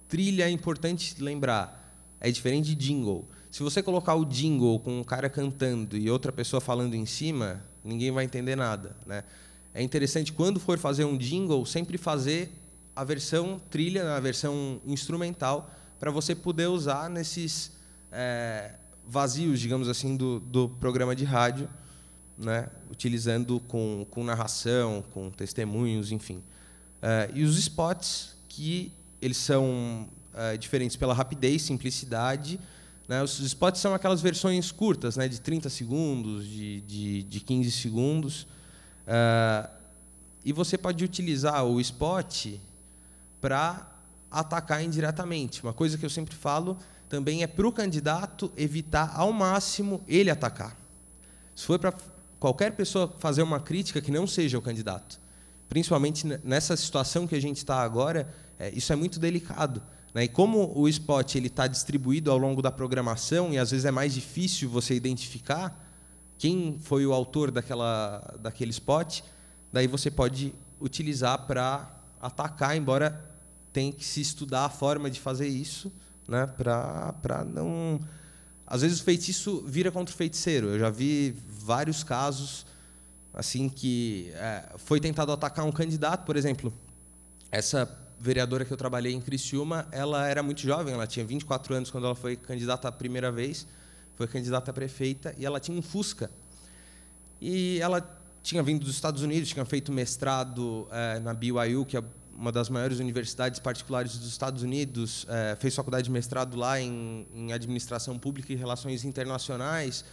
Trilha é importante lembrar, é diferente de jingle. Se você colocar o jingle com um cara cantando e outra pessoa falando em cima, ninguém vai entender nada. Né? É interessante, quando for fazer um jingle, sempre fazer a versão trilha, a versão instrumental, para você poder usar nesses é, vazios, digamos assim, do, do programa de rádio, né? utilizando com, com narração, com testemunhos, enfim. É, e os spots, que eles são é, diferentes pela rapidez, simplicidade. Né? Os spots são aquelas versões curtas, né? de 30 segundos, de, de, de 15 segundos. É, e você pode utilizar o spot para atacar indiretamente. Uma coisa que eu sempre falo também é para o candidato evitar ao máximo ele atacar. Se for para qualquer pessoa fazer uma crítica que não seja o candidato, principalmente nessa situação que a gente está agora, é, isso é muito delicado. Né? E como o spot ele está distribuído ao longo da programação e às vezes é mais difícil você identificar quem foi o autor daquela, daquele spot, daí você pode utilizar para atacar, embora tem que se estudar a forma de fazer isso, né? Para não. Às vezes o feitiço vira contra o feiticeiro. Eu já vi vários casos assim que é, foi tentado atacar um candidato, por exemplo. Essa vereadora que eu trabalhei em Criciúma, ela era muito jovem, ela tinha 24 anos quando ela foi candidata a primeira vez, foi candidata a prefeita e ela tinha um Fusca. E ela tinha vindo dos Estados Unidos, tinha feito mestrado é, na BYU, que é uma das maiores universidades particulares dos Estados Unidos, é, fez faculdade de mestrado lá em, em administração pública e relações internacionais,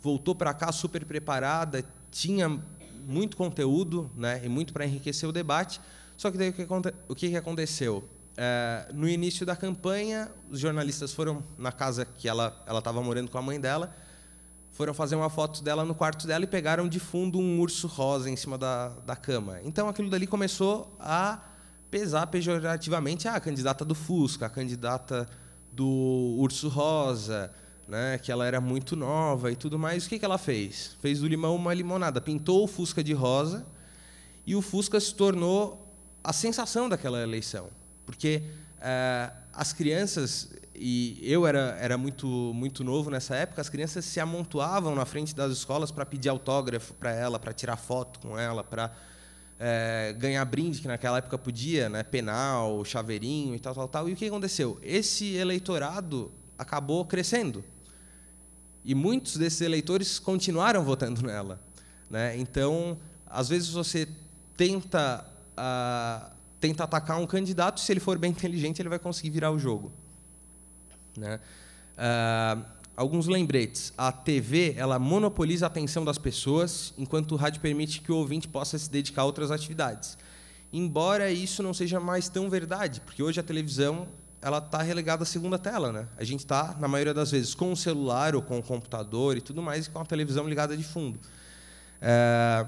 voltou para cá super preparada, tinha muito conteúdo né, e muito para enriquecer o debate. Só que daí o que, o que aconteceu? É, no início da campanha, os jornalistas foram na casa que ela estava morando com a mãe dela, foram fazer uma foto dela no quarto dela e pegaram de fundo um urso rosa em cima da, da cama. Então aquilo dali começou a pesar pejorativamente ah, a candidata do Fusca, a candidata do Urso Rosa, né, que ela era muito nova e tudo mais. O que, que ela fez? Fez do limão uma limonada, pintou o Fusca de rosa e o Fusca se tornou a sensação daquela eleição, porque uh, as crianças e eu era, era muito muito novo nessa época, as crianças se amontoavam na frente das escolas para pedir autógrafo para ela, para tirar foto com ela, para é, ganhar brinde, que naquela época podia, né? penal, chaveirinho e tal, tal, tal. E o que aconteceu? Esse eleitorado acabou crescendo. E muitos desses eleitores continuaram votando nela. Né? Então, às vezes você tenta, uh, tenta atacar um candidato, se ele for bem inteligente, ele vai conseguir virar o jogo. Né? Uh, alguns lembretes. A TV ela monopoliza a atenção das pessoas, enquanto o rádio permite que o ouvinte possa se dedicar a outras atividades. Embora isso não seja mais tão verdade, porque hoje a televisão ela está relegada à segunda tela, né? A gente está na maioria das vezes com o celular ou com o computador e tudo mais, e com a televisão ligada de fundo. É...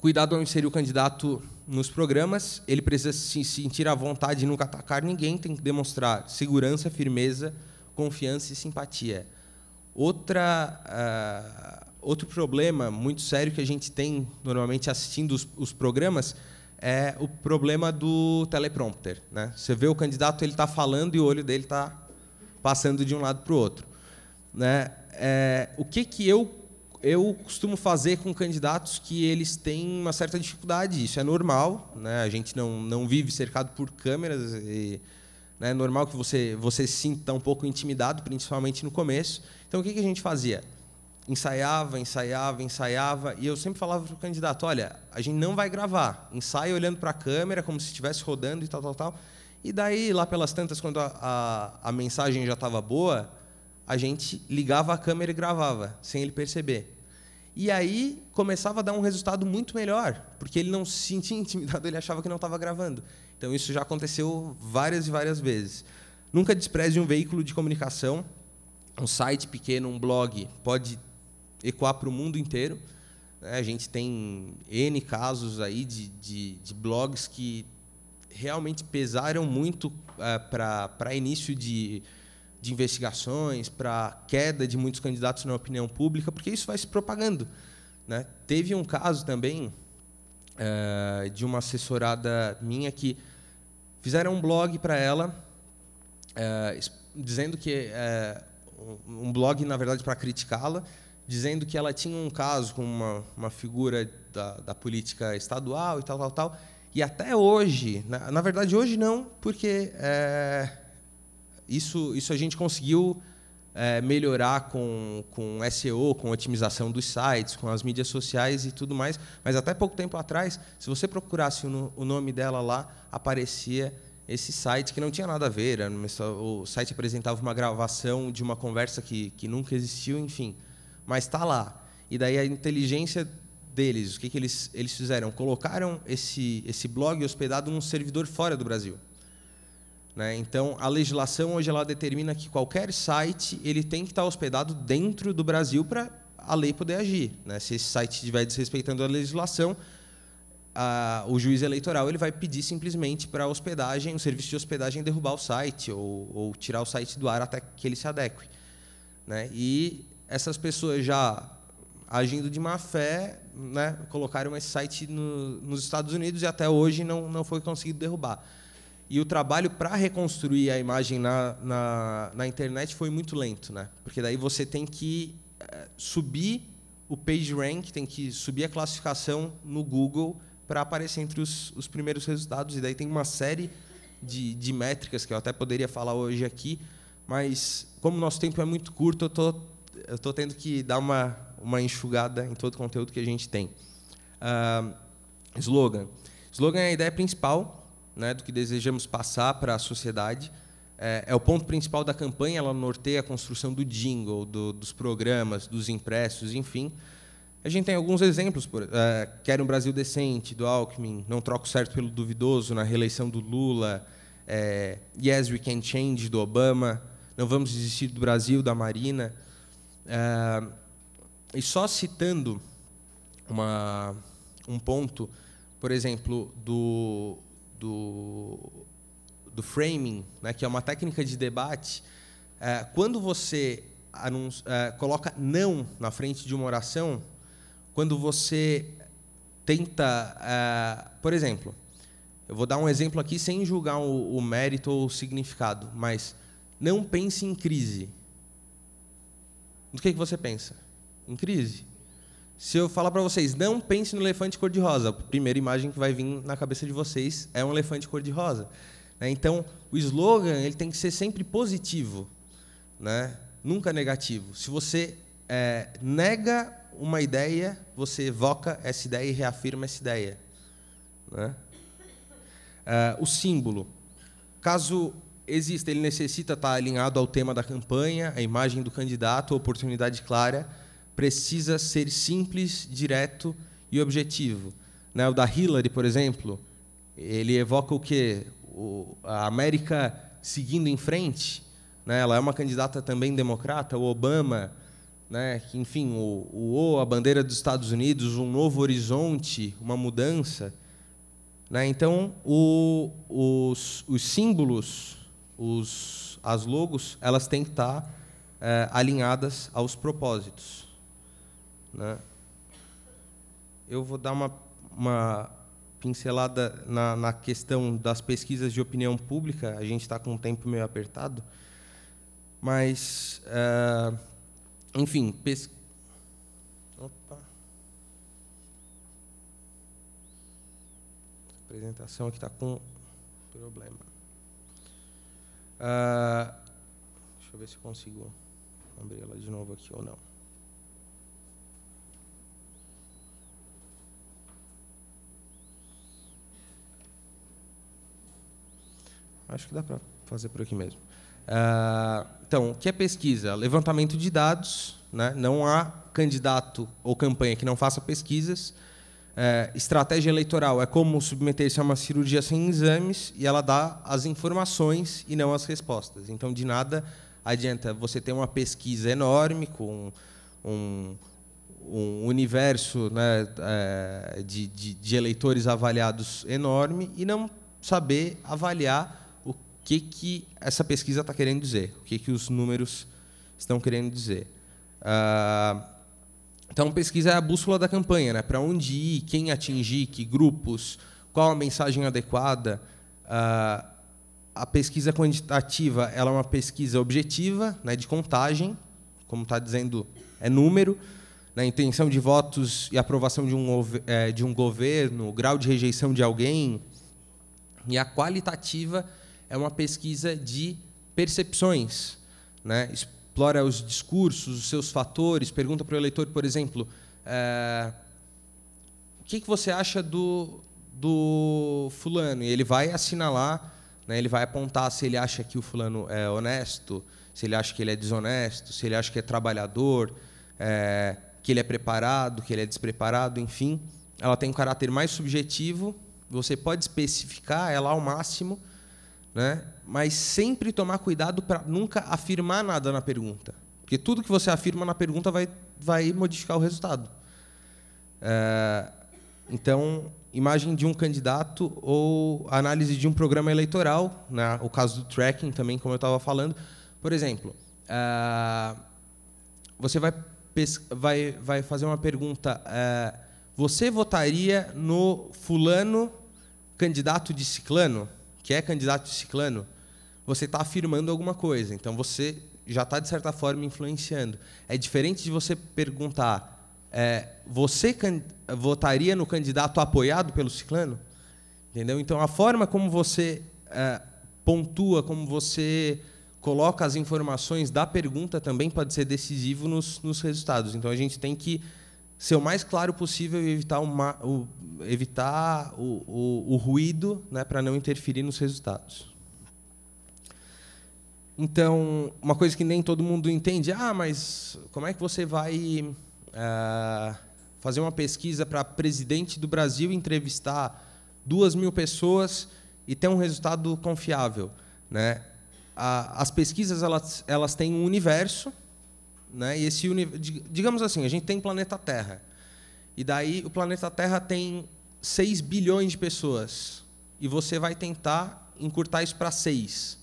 Cuidado ao inserir o candidato nos programas. Ele precisa se sentir à vontade e nunca atacar ninguém. Tem que demonstrar segurança, firmeza confiança e simpatia. Outra, uh, outro problema muito sério que a gente tem normalmente assistindo os, os programas é o problema do teleprompter. Né? Você vê o candidato, ele está falando e o olho dele está passando de um lado para o outro. Né? É, o que, que eu, eu costumo fazer com candidatos que eles têm uma certa dificuldade? Isso é normal, né? a gente não, não vive cercado por câmeras e né? É normal que você, você se sinta um pouco intimidado, principalmente no começo. Então, o que, a gente fazia? Ensaiava, ensaiava, ensaiava, e eu sempre falava para o candidato: olha, a gente não vai gravar, ensaia olhando para a câmera, como se estivesse rodando e tal, tal, tal. E daí, lá pelas tantas, quando a, a, a mensagem já estava boa, a gente ligava a câmera e gravava, sem ele perceber. E aí começava a dar um resultado muito melhor, porque ele não se sentia [LAUGHS] intimidado, ele achava que não estava gravando. Então, isso já aconteceu várias e várias vezes. Nunca despreze um veículo de comunicação, um site pequeno, um blog, pode ecoar para o mundo inteiro. É, a gente tem N casos aí de, de, de blogs que realmente pesaram muito é, para início de, de investigações, para queda de muitos candidatos na opinião pública, porque isso vai se propagando. Né? Teve um caso também é, de uma assessorada minha que Fizeram um blog para ela, é, dizendo que. É, um blog, na verdade, para criticá-la, dizendo que ela tinha um caso com uma, uma figura da, da, política estadual e tal, tal, tal. E até hoje, na, na verdade, hoje não, porque é, isso, isso a gente conseguiu é, melhorar com, com SEO, com otimização dos sites, com as mídias sociais e tudo mais. Mas até pouco tempo atrás, se você procurasse o, o nome dela lá, aparecia esse site que não tinha nada a ver. Era, o site apresentava uma gravação de uma conversa que, que nunca existiu, enfim. Mas está lá. E daí a inteligência deles, o que, que eles, eles fizeram? Colocaram esse, esse blog hospedado num servidor fora do Brasil. Né? Então, a legislação hoje ela determina que qualquer site ele tem que estar hospedado dentro do Brasil para a lei poder agir. Né? Se esse site estiver desrespeitando a legislação, a, o juiz eleitoral ele vai pedir simplesmente para a hospedagem, o serviço de hospedagem derrubar o site ou, ou, tirar o site do ar até que ele se adeque. Né? E essas pessoas já agindo de má fé, né, colocaram esse site no, nos Estados Unidos e até hoje não, não foi conseguido derrubar. E o trabalho para reconstruir a imagem na, na, na, internet foi muito lento, né? Porque daí você tem que eh, subir o PageRank, tem que subir a classificação no Google para aparecer entre os, os primeiros resultados. E daí tem uma série de, de métricas que eu até poderia falar hoje aqui, mas como o nosso tempo é muito curto, eu tô, eu tô tendo que dar uma, uma enxugada em todo o conteúdo que a gente tem. Uh, slogan. Slogan é a ideia principal né, do que desejamos passar para a sociedade. É, é, o ponto principal da campanha, ela norteia a construção do jingle, do, dos programas, dos impressos, enfim. A gente tem alguns exemplos, por, é, Quero um Brasil Decente, do Alckmin, Não Troco Certo pelo Duvidoso, na reeleição do Lula, é, Yes, We Can Change, do Obama, Não Vamos Desistir do Brasil, da Marina. É, e só citando uma, um ponto, por exemplo, do do, do framing, né, que é uma técnica de debate, é, quando você anuncia, é, coloca não na frente de uma oração, quando você tenta, é, por exemplo, eu vou dar um exemplo aqui sem julgar o, o mérito ou o significado, mas não pense em crise. Do que, que você pensa? Em crise. Se eu falar para vocês, não pense no elefante cor-de-rosa, a primeira imagem que vai vir na cabeça de vocês é um elefante cor-de-rosa. Né? Então, o slogan ele tem que ser sempre positivo, né? nunca negativo. Se você é, nega uma ideia, você evoca essa ideia e reafirma essa ideia. Né? É, o símbolo. Caso exista, ele necessita estar alinhado ao tema da campanha, a imagem do candidato, à oportunidade clara precisa ser simples, direto e objetivo. Né? O da Hillary, por exemplo, ele evoca o quê? a América seguindo em frente. Né? Ela é uma candidata também democrata. O Obama, né? enfim, o, o O, a bandeira dos Estados Unidos, um novo horizonte, uma mudança. Né? Então, o, os, os, símbolos, os, as logos, elas têm que tá, estar eh, é, alinhadas aos propósitos. Né? Eu vou dar uma, uma pincelada na, na questão das pesquisas de opinião pública. A gente está com um tempo meio apertado. Mas, eh, enfim, pes... Opa. apresentação aqui está com problema. Uh, deixa eu ver se consigo abrir ela de novo aqui ou não. Acho que dá para fazer por aqui mesmo. Uh, então, o que é pesquisa? Levantamento de dados. Né? Não há candidato ou campanha que não faça pesquisas. Eh, estratégia eleitoral é como submeter-se a uma cirurgia sem exames e ela dá as informações e não as respostas. Então, de nada adianta você ter uma pesquisa enorme com um, um universo né, eh, de, de, de eleitores avaliados enorme e não saber avaliar que, que essa pesquisa está querendo dizer, o que, que os números estão querendo dizer. Uh, então, pesquisa é a bússola da campanha, né? para onde ir, quem atingir, que grupos, qual a mensagem adequada. Uh, a pesquisa quantitativa ela é uma pesquisa objetiva, né, de contagem, como está dizendo, é número, na né, intenção de votos e aprovação de um, é, de um governo, grau de rejeição de alguém. E a qualitativa é uma pesquisa de percepções, né? explora os discursos, os seus fatores, pergunta para o eleitor, por exemplo, é, o que, que você acha do, do fulano? E ele vai assinalar, né? ele vai apontar se ele acha que o fulano é honesto, se ele acha que ele é desonesto, se ele acha que é trabalhador, é, que ele é preparado, que ele é despreparado, enfim. Ela tem um caráter mais subjetivo, você pode especificar ela ao máximo, né? Mas sempre tomar cuidado para nunca afirmar nada na pergunta, porque tudo que você afirma na pergunta vai vai modificar o resultado. É, então, imagem de um candidato ou análise de um programa eleitoral, né? o caso do tracking também, como eu estava falando. Por exemplo, é, você vai, vai, vai fazer uma pergunta: é, você votaria no fulano candidato de ciclano? que é candidato ciclano, você está afirmando alguma coisa. Então você já está, de certa forma, influenciando. É diferente de você perguntar: é, você votaria no candidato apoiado pelo ciclano? Entendeu? Então a forma como você é, pontua, como você coloca as informações da pergunta também pode ser decisivo nos, nos resultados. Então a gente tem que ser o mais claro possível e evitar, o, evitar o, o, o ruído né, para não interferir nos resultados. Então, uma coisa que nem todo mundo entende, ah, mas como é que você vai uh, fazer uma pesquisa para presidente do Brasil entrevistar duas mil pessoas e ter um resultado confiável? Né? as pesquisas elas, elas têm um universo né? E esse digamos assim, a gente tem planeta Terra. E daí o planeta Terra tem 6 bilhões de pessoas. E você vai tentar encurtar isso para 6.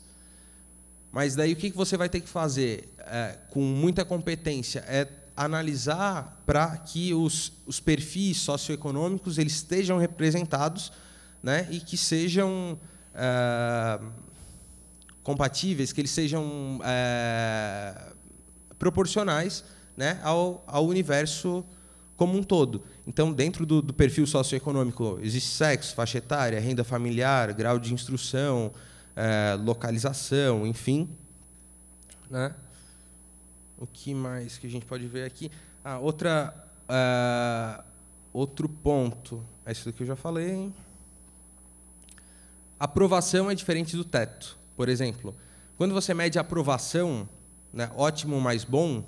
Mas daí o que você vai ter que fazer é, com muita competência é analisar para que os, os perfis socioeconômicos eles estejam representados né, e que sejam é, compatíveis, que eles sejam é, proporcionais né, ao, ao universo como um todo. Então, dentro do, do, perfil socioeconômico, existe sexo, faixa etária, renda familiar, grau de instrução, eh, localização, enfim. Né? O que mais que a gente pode ver aqui? Ah, outra, uh, outro ponto. É isso que eu já falei. Hein? Aprovação é diferente do teto. Por exemplo, quando você mede a aprovação né, ótimo mais bom,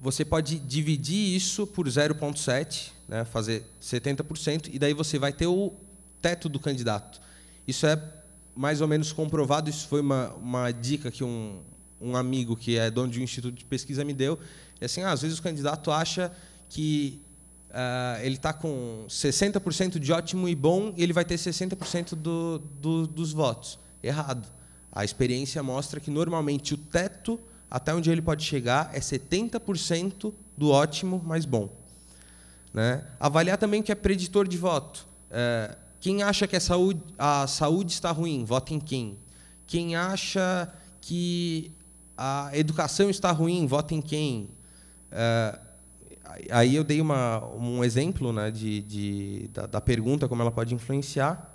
você pode dividir isso por 0,7, né, fazer 70%, e daí você vai ter o teto do candidato. Isso é mais ou menos comprovado, isso foi uma, uma dica que um, um amigo que é dono de um instituto de pesquisa me deu. É assim, ah, às vezes o candidato acha que uh, ele está com 60% de ótimo e bom e ele vai ter 60% do, do, dos votos. Errado. A experiência mostra que, normalmente, o teto até onde ele pode chegar é 70% do ótimo mais bom. Né? Avaliar também o que é preditor de voto. É, quem acha que a saúde, a saúde está ruim, vota em quem. Quem acha que a educação está ruim, vota em quem. É, aí eu dei uma, um exemplo né, de, de da, da pergunta, como ela pode influenciar.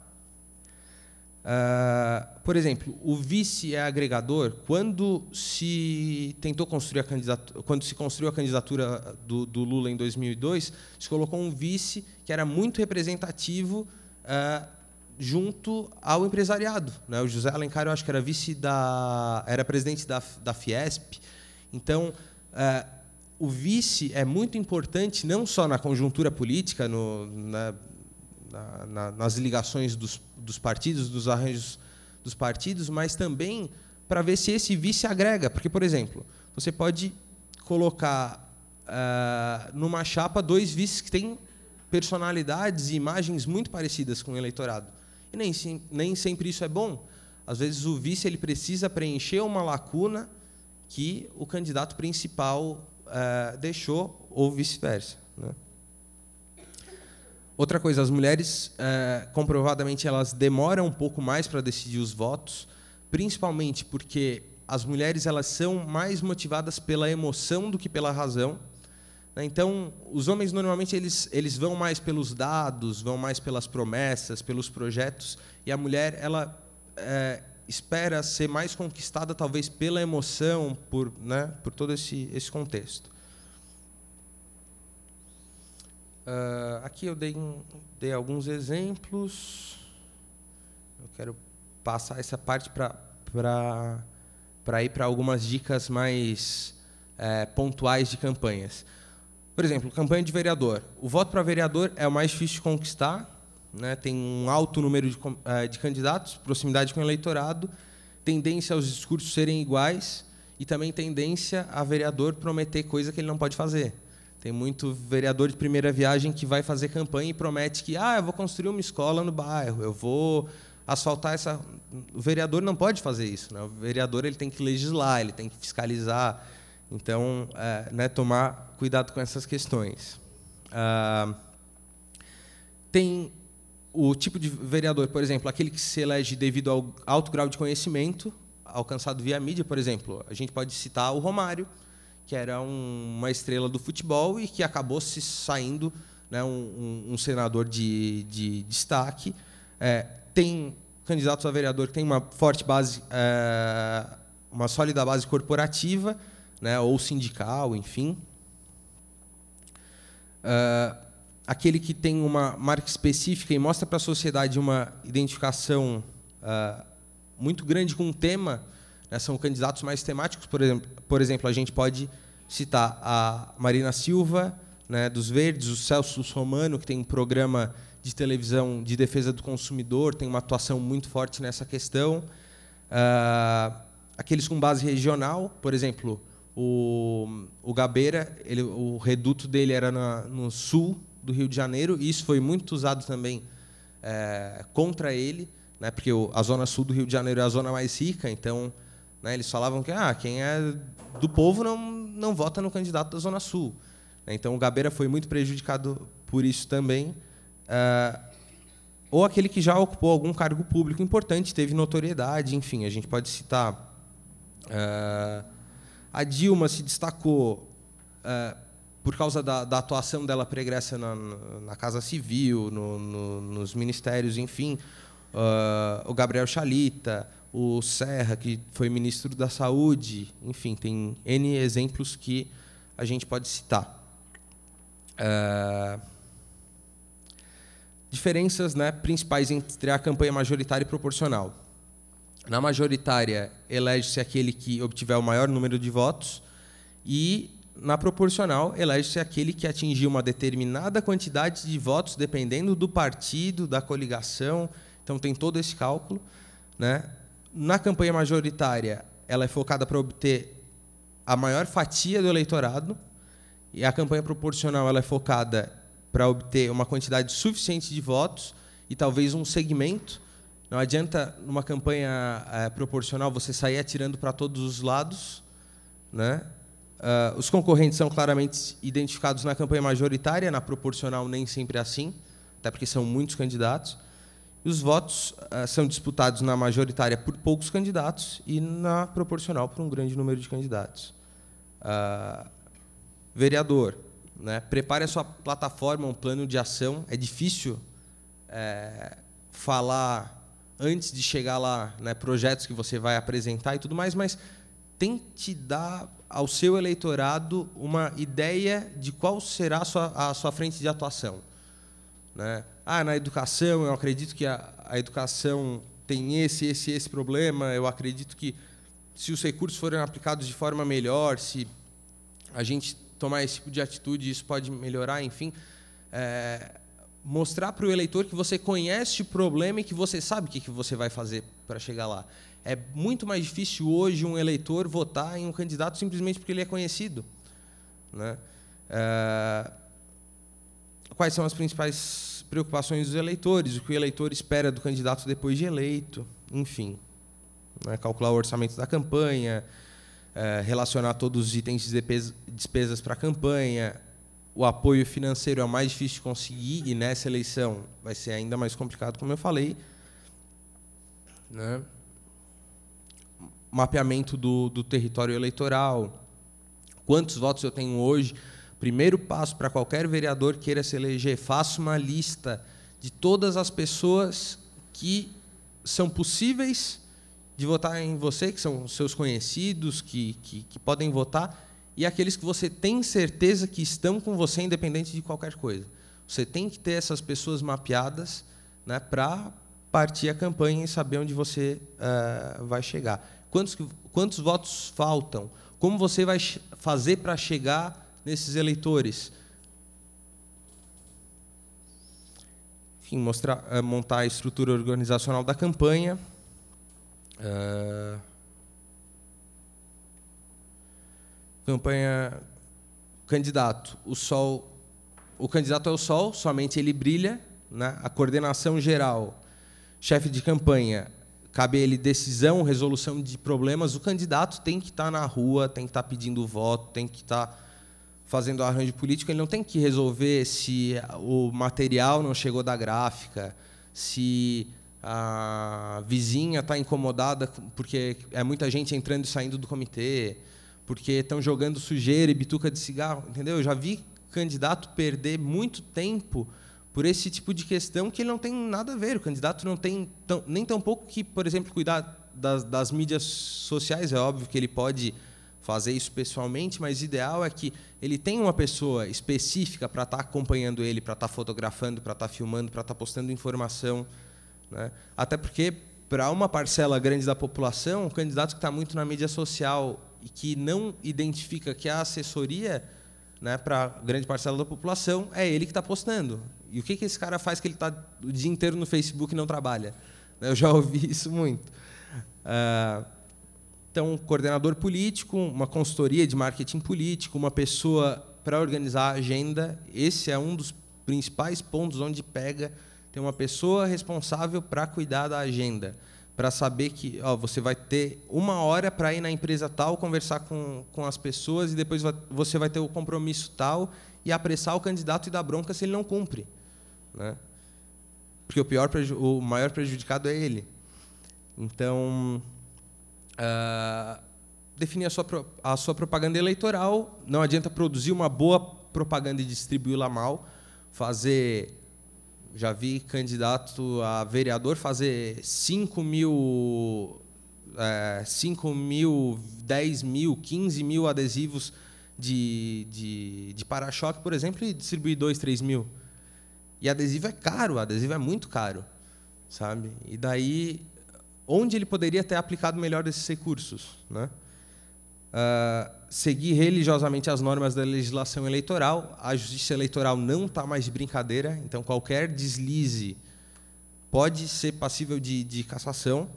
Uh, por exemplo, o vice é agregador quando se tentou construir a candidatura, quando se construiu a candidatura do, do Lula em 2002, se colocou um vice que era muito representativo uh, junto ao empresariado. Né? O José Alencar, eu acho que era vice da, era presidente da, da Fiesp. Então, uh, o vice é muito importante não só na conjuntura política, no, na, na, nas ligações dos dos partidos, dos arranjos dos partidos, mas também para ver se esse vice agrega. Porque, por exemplo, você pode colocar uh, numa chapa dois vices que têm personalidades e imagens muito parecidas com o eleitorado. E nem, nem sempre isso é bom. Às vezes o vice ele precisa preencher uma lacuna que o candidato principal uh, deixou ou vice-versa. Né? Outra coisa, as mulheres, é, comprovadamente, elas demoram um pouco mais para decidir os votos, principalmente porque as mulheres elas são mais motivadas pela emoção do que pela razão. Né? Então, os homens normalmente eles, eles vão mais pelos dados, vão mais pelas promessas, pelos projetos, e a mulher ela é, espera ser mais conquistada talvez pela emoção, por, né, por todo esse, esse contexto. Uh, aqui eu dei, dei alguns exemplos. Eu quero passar essa parte para ir para algumas dicas mais é, pontuais de campanhas. Por exemplo, campanha de vereador. O voto para vereador é o mais difícil de conquistar, né? tem um alto número de, é, de, candidatos, proximidade com o eleitorado, tendência aos discursos serem iguais e também tendência a vereador prometer coisa que ele não pode fazer. Tem muito vereador de primeira viagem que vai fazer campanha e promete que ah, eu vou construir uma escola no bairro, eu vou asfaltar essa. O vereador não pode fazer isso, né? O vereador ele tem que legislar, ele tem que fiscalizar, então, é, né, tomar cuidado com essas questões. Ah, tem o tipo de vereador, por exemplo, aquele que se elege devido ao alto grau de conhecimento alcançado via mídia, por exemplo. A gente pode citar o Romário, que era um, uma estrela do futebol e que acabou se saindo né, um, um, senador de, de destaque. É, tem candidatos a vereador que tem uma forte base, é, uma sólida base corporativa, né, ou sindical, enfim. É, aquele que tem uma marca específica e mostra para a sociedade uma identificação é, muito grande com um tema né, são candidatos mais temáticos, por exemplo, por exemplo, a gente pode citar a Marina Silva, né, dos Verdes, o Celso Romano, que tem um programa de televisão de defesa do consumidor, tem uma atuação muito forte nessa questão. Uh, aqueles com base regional, por exemplo, o, o Gabeira, ele, o reduto dele era na, no sul do Rio de Janeiro, e isso foi muito usado também é, contra ele, né, porque o, a zona sul do Rio de Janeiro é a zona mais rica, então né? Eles falavam que ah, quem é do povo não, não vota no candidato da Zona Sul. Né? Então o Gabeira foi muito prejudicado por isso também. Uh, ou aquele que já ocupou algum cargo público importante, teve notoriedade, enfim, a gente pode citar. Uh, a Dilma se destacou uh, por causa da, da, atuação dela pregressa na, na Casa Civil, no, no, nos ministérios, enfim. o Gabriel Chalita, o Serra, que foi ministro da Saúde, enfim, tem N exemplos que a gente pode citar. É, diferenças né, principais entre a campanha majoritária e proporcional. Na majoritária, elege-se aquele que obtiver o maior número de votos, e na proporcional, elege-se aquele que atingiu uma determinada quantidade de votos, dependendo do partido, da coligação. Então, tem todo esse cálculo. Né? na campanha majoritária, ela é focada para obter a maior fatia do eleitorado, e a campanha proporcional ela é focada para obter uma quantidade suficiente de votos e talvez um segmento. Não adianta numa campanha é, proporcional você sair atirando para todos os lados, né? Uh, os concorrentes são claramente identificados na campanha majoritária, na proporcional nem sempre é assim, até porque são muitos candidatos. E os votos uh, são disputados na majoritária por poucos candidatos e na proporcional por um grande número de candidatos. Uh, vereador, né, prepare a sua plataforma, um plano de ação. É difícil é, falar antes de chegar lá, né, projetos que você vai apresentar e tudo mais, mas tente dar ao seu eleitorado uma ideia de qual será a sua, a sua frente de atuação. Né? Ah, na educação, eu acredito que a, a educação tem esse, esse, esse problema, eu acredito que se os recursos forem aplicados de forma melhor, se a gente tomar esse tipo de atitude, isso pode melhorar, enfim. É, mostrar para o eleitor que você conhece o problema e que você sabe o que, que você vai fazer para chegar lá. É muito mais difícil hoje um eleitor votar em um candidato simplesmente porque ele é conhecido. Né? É, quais são as principais preocupações dos eleitores, o que o eleitor espera do candidato depois de eleito, enfim. Né? Calcular o orçamento da campanha, é, relacionar todos os itens de despesas para a campanha. O apoio financeiro é o mais difícil de conseguir e nessa eleição vai ser ainda mais complicado, como eu falei. Né? Mapeamento do, do território eleitoral. Quantos votos eu tenho hoje? primeiro passo para qualquer vereador queira se eleger, faça uma lista de todas as pessoas que são possíveis de votar em você, que são seus conhecidos, que, que, que, podem votar, e aqueles que você tem certeza que estão com você, independente de qualquer coisa. Você tem que ter essas pessoas mapeadas né, para partir a campanha e saber onde você uh, vai chegar. Quantos, quantos votos faltam? Como você vai fazer para chegar nesses eleitores. Enfim, mostrar, eh, montar a estrutura organizacional da campanha. Uh, campanha candidato. O sol, o candidato é o sol, somente ele brilha. Né? A coordenação geral, chefe de campanha, cabe ele decisão, resolução de problemas. O candidato tem que estar tá na rua, tem que estar tá pedindo voto, tem que estar tá fazendo arranjo político, ele não tem que resolver se o material não chegou da gráfica, se a vizinha está incomodada porque é muita gente entrando e saindo do comitê, porque estão jogando sujeira e bituca de cigarro, entendeu? Eu já vi candidato perder muito tempo por esse tipo de questão que ele não tem nada a ver. O candidato não tem tão, nem tão pouco que, por exemplo, cuidar das, das mídias sociais. É óbvio que ele pode fazer isso pessoalmente, mas ideal é que ele tenha uma pessoa específica para estar tá acompanhando ele, para estar tá fotografando, para estar tá filmando, para estar tá postando informação. Né? Até porque, para uma parcela grande da população, o candidato que está muito na mídia social e que não identifica que é a assessoria né, para grande parcela da população é ele que está postando. E o que, que esse cara faz que ele está o dia inteiro no Facebook e não trabalha? Eu já [LAUGHS] ouvi isso muito. Uh, então, um coordenador político, uma consultoria de marketing político, uma pessoa para organizar a agenda, esse é um dos principais pontos onde pega tem uma pessoa responsável para cuidar da agenda, para saber que ó, você vai ter uma hora para ir na empresa tal, conversar com, com as pessoas e depois vai, você vai ter o compromisso tal e apressar o candidato e dar bronca se ele não cumpre. Né? Porque o, pior, o maior prejudicado é ele. Então, ah, definir a sua, a sua propaganda eleitoral. Não adianta produzir uma boa propaganda e distribuí-la mal. Fazer. Já vi candidato a vereador fazer 5 mil. É, 5 mil, 10 mil, 15 mil adesivos de, de, de para-choque, por exemplo, e distribuir 2, 3 mil. E adesivo é caro, adesivo é muito caro, sabe? E daí onde ele poderia ter aplicado melhor esses recursos. Né? Uh, seguir religiosamente as normas da legislação eleitoral, a justiça eleitoral não está mais de brincadeira, então qualquer deslize pode ser passível de, de cassação.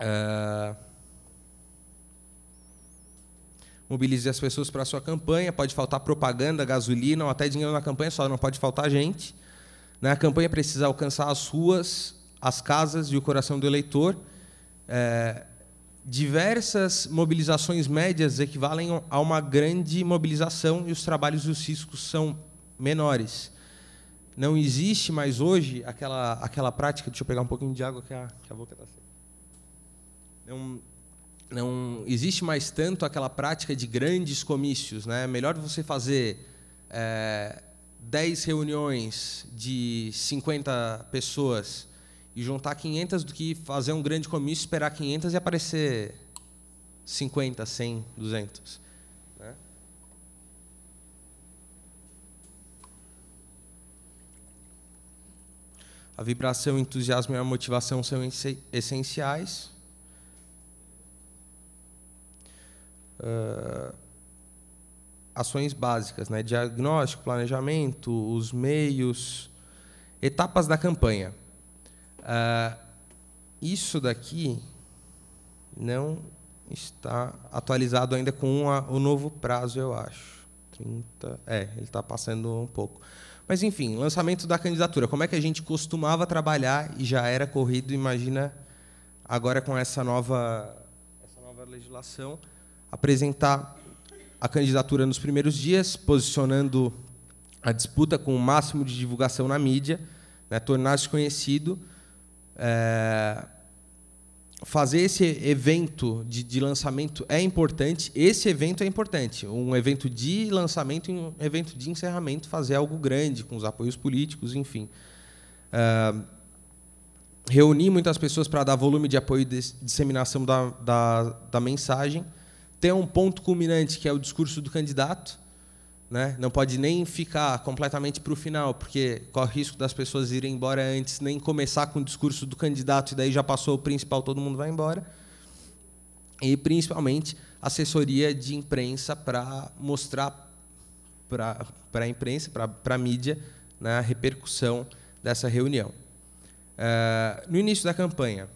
Uh, mobilize as pessoas para a sua campanha, pode faltar propaganda, gasolina ou até dinheiro na campanha, só não pode faltar gente. Né? A campanha precisa alcançar as ruas, as casas e o coração do eleitor. É, diversas mobilizações médias equivalem a uma grande mobilização e os trabalhos e os riscos são menores. Não existe mais hoje aquela, aquela prática. Deixa eu pegar um pouquinho de água que a, que a boca está seca. Não, não existe mais tanto aquela prática de grandes comícios. Né? Melhor você fazer é, 10 reuniões de 50 pessoas e juntar 500 do que fazer um grande comício, esperar 500 e aparecer 50, 100, 200. Né? A vibração, o entusiasmo e a motivação são essenciais. Uh, ações básicas, né? diagnóstico, planejamento, os meios, etapas da campanha. Ah, isso daqui não está atualizado ainda com o novo prazo, eu acho. 30, é, ele está passando um pouco. Mas, enfim, lançamento da candidatura. Como é que a gente costumava trabalhar e já era corrido, imagina, agora com essa nova, essa nova legislação, apresentar a candidatura nos primeiros dias, posicionando a disputa com o máximo de divulgação na mídia, né, tornar-se conhecido é, fazer esse evento de, de, lançamento é importante. Esse evento é importante. Um evento de lançamento e um evento de encerramento, fazer algo grande, com os apoios políticos, enfim. É, reunir muitas pessoas para dar volume de apoio e de disseminação da, da, da mensagem. Ter um ponto culminante, que é o discurso do candidato né? Não pode nem ficar completamente para o final, porque corre o risco das pessoas irem embora antes, nem começar com o discurso do candidato, e daí já passou o principal, todo mundo vai embora. E, principalmente, assessoria de imprensa para mostrar para a imprensa, para a mídia, né, a repercussão dessa reunião. Uh, no início da campanha,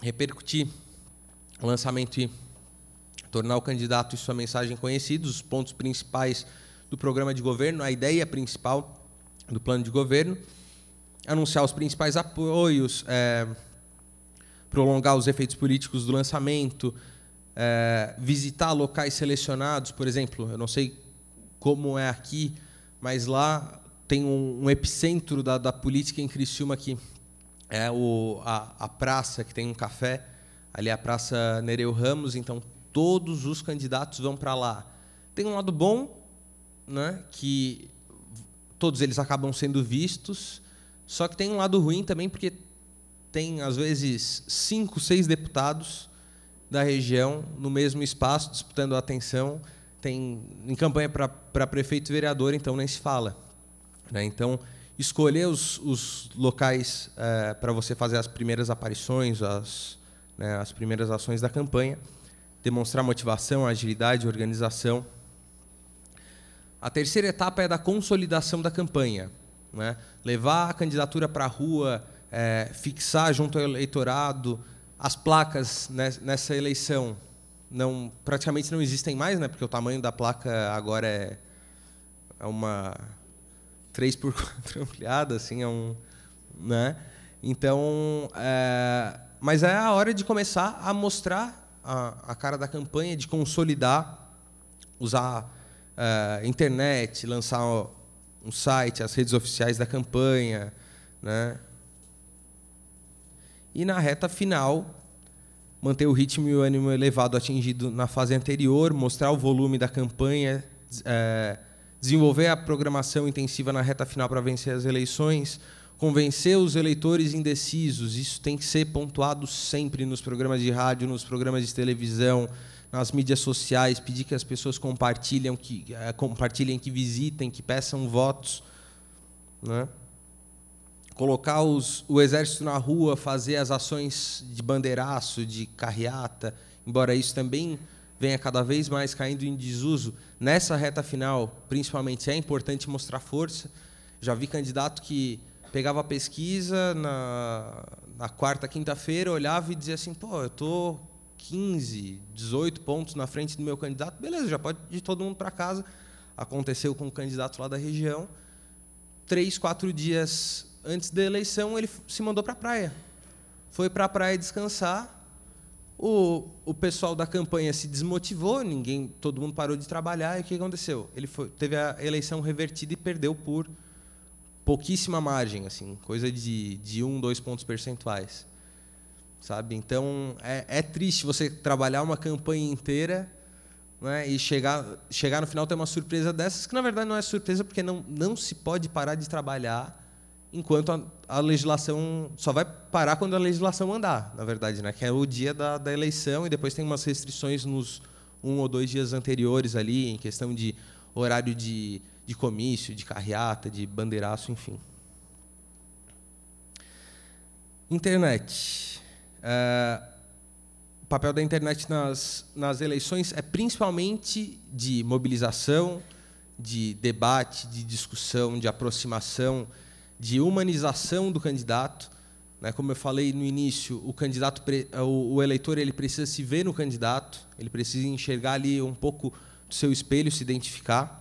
repercutir o lançamento e tornar o candidato e sua mensagem conhecidos, os pontos principais do programa de governo, a ideia principal do plano de governo, anunciar os principais apoios, é, prolongar os efeitos políticos do lançamento, é, visitar locais selecionados, por exemplo, eu não sei como é aqui, mas lá tem um, um epicentro da, da, política em Criciúma que é o, a, a praça que tem um café, ali é a Praça Nereu Ramos, então todos os candidatos vão para lá. Tem um lado bom, né, que todos eles acabam sendo vistos, só que tem um lado ruim também, porque tem, às vezes, cinco, seis deputados da região no mesmo espaço, disputando a atenção. Tem, em campanha para prefeito e vereador, então nem se fala. Né? Então, escolher os, os locais é, eh, para você fazer as primeiras aparições, as, né, as primeiras ações da campanha demonstrar motivação, agilidade, organização. A terceira etapa é da consolidação da campanha. Né? Levar a candidatura para a rua, é, fixar junto ao eleitorado as placas né, nessa eleição. Não, praticamente não existem mais, né? porque o tamanho da placa agora é, é uma 3 por 4 [LAUGHS] ampliada, assim, é um. Né? Então, é, mas é a hora de começar a mostrar a, a cara da campanha de consolidar, usar uh, internet, lançar um, site, as redes oficiais da campanha, né? E na reta final, manter o ritmo e o ânimo elevado atingido na fase anterior, mostrar o volume da campanha, é, desenvolver a programação intensiva na reta final para vencer as eleições, convencer os eleitores indecisos, isso tem que ser pontuado sempre nos programas de rádio, nos programas de televisão, nas mídias sociais, pedir que as pessoas compartilhem, que, eh, compartilhem, que visitem, que peçam votos. Né? Colocar os, o exército na rua, fazer as ações de bandeiraço, de carreata, embora isso também venha cada vez mais caindo em desuso, nessa reta final, principalmente, é importante mostrar força. Já vi candidato que pegava a pesquisa na, na quarta, quinta-feira, olhava e dizia assim, pô, eu tô 15, 18 pontos na frente do meu candidato, beleza, já pode ir todo mundo para casa. Aconteceu com o um candidato lá da região. Três, quatro dias antes da eleição, ele se mandou para a praia. Foi para a praia descansar. O, o pessoal da campanha se desmotivou, ninguém, todo mundo parou de trabalhar. E o que aconteceu? Ele foi, teve a eleição revertida e perdeu por pouquíssima margem, assim, coisa de, de um, dois pontos percentuais. Sabe? Então, é, é triste você trabalhar uma campanha inteira né, e chegar, chegar no final ter uma surpresa dessas, que na verdade não é surpresa porque não, não se pode parar de trabalhar enquanto a, a legislação. Só vai parar quando a legislação andar, na verdade, né, que é o dia da, da eleição e depois tem umas restrições nos um ou dois dias anteriores ali, em questão de horário de, de comício, de carreata, de bandeiraço, enfim. Internet. É, o papel da internet nas, nas eleições é principalmente de mobilização, de debate, de discussão, de aproximação, de humanização do candidato. Né? Como eu falei no início, o candidato, o eleitor, ele precisa se ver no candidato, ele precisa enxergar ali um pouco seu espelho se identificar.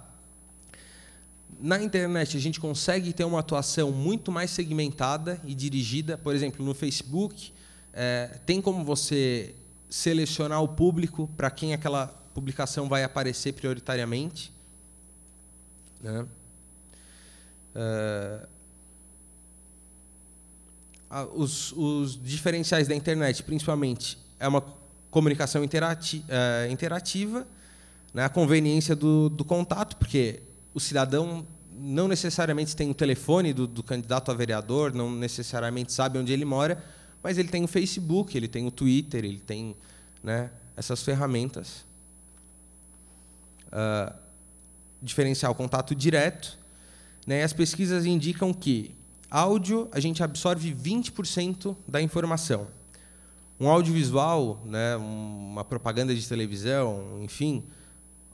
Na internet, a gente consegue ter uma atuação muito mais segmentada e dirigida. Por exemplo, no Facebook, é, tem como você selecionar o público para quem aquela publicação vai aparecer prioritariamente. Né? É, os, os, diferenciais da internet, principalmente, é uma comunicação interati é, interativa né, a conveniência do, do contato, porque o cidadão não necessariamente tem o telefone do, do, candidato a vereador, não necessariamente sabe onde ele mora, mas ele tem o Facebook, ele tem o Twitter, ele tem né, essas ferramentas. Uh, diferenciar o contato direto. Né, as pesquisas indicam que áudio a gente absorve 20% da informação. Um audiovisual, né, uma propaganda de televisão, enfim,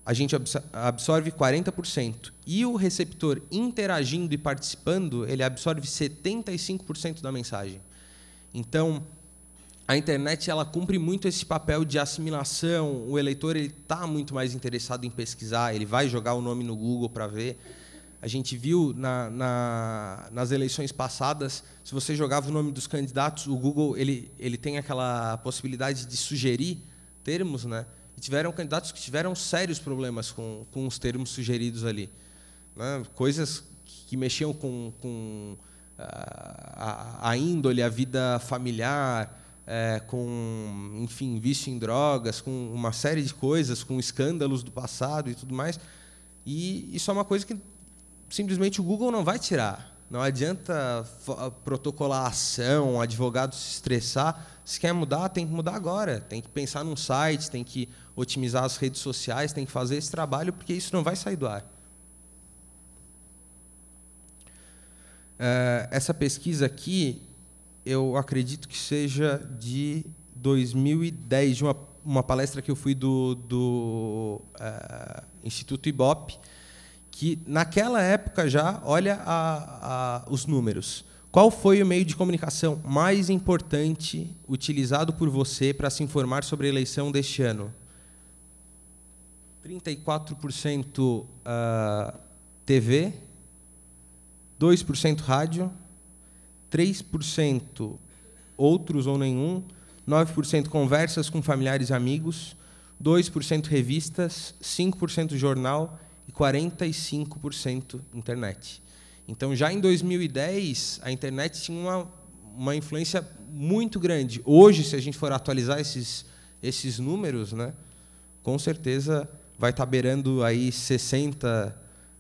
a gente absorve 40%. E o receptor interagindo e participando, ele absorve 75% da mensagem. Então, a internet ela cumpre muito esse papel de assimilação. O eleitor ele está muito mais interessado em pesquisar, ele vai jogar o nome no Google para ver. A gente viu na, na, nas eleições passadas, se você jogava o nome dos candidatos, o Google ele, ele tem aquela possibilidade de sugerir termos, né? E tiveram candidatos que tiveram sérios problemas com, com os termos sugeridos ali. Né? Coisas que mexiam com, com ah, a, a, índole, a vida familiar, é, com, enfim, vício em drogas, com uma série de coisas, com escândalos do passado e tudo mais. E isso é uma coisa que simplesmente o Google não vai tirar. Não adianta protocolar a ação, advogado se estressar. Se quer mudar, tem que mudar agora. Tem que pensar num site, tem que otimizar as redes sociais, tem que fazer esse trabalho, porque isso não vai sair do ar. Eh, essa pesquisa aqui, eu acredito que seja de 2010, de uma, uma palestra que eu fui do, do uh, Instituto Ibope, que naquela época já, olha a, a, os números. Qual foi o meio de comunicação mais importante utilizado por você para se informar sobre a eleição deste ano? 34% uh, TV, 2% rádio, 3% outros ou nenhum, 9% conversas com familiares e amigos, 2% revistas, 5% jornal e 45% internet. Então, já em 2010, a internet tinha uma, uma influência muito grande. Hoje, se a gente for atualizar esses, esses números, né, com certeza vai estar tá beirando aí 60%,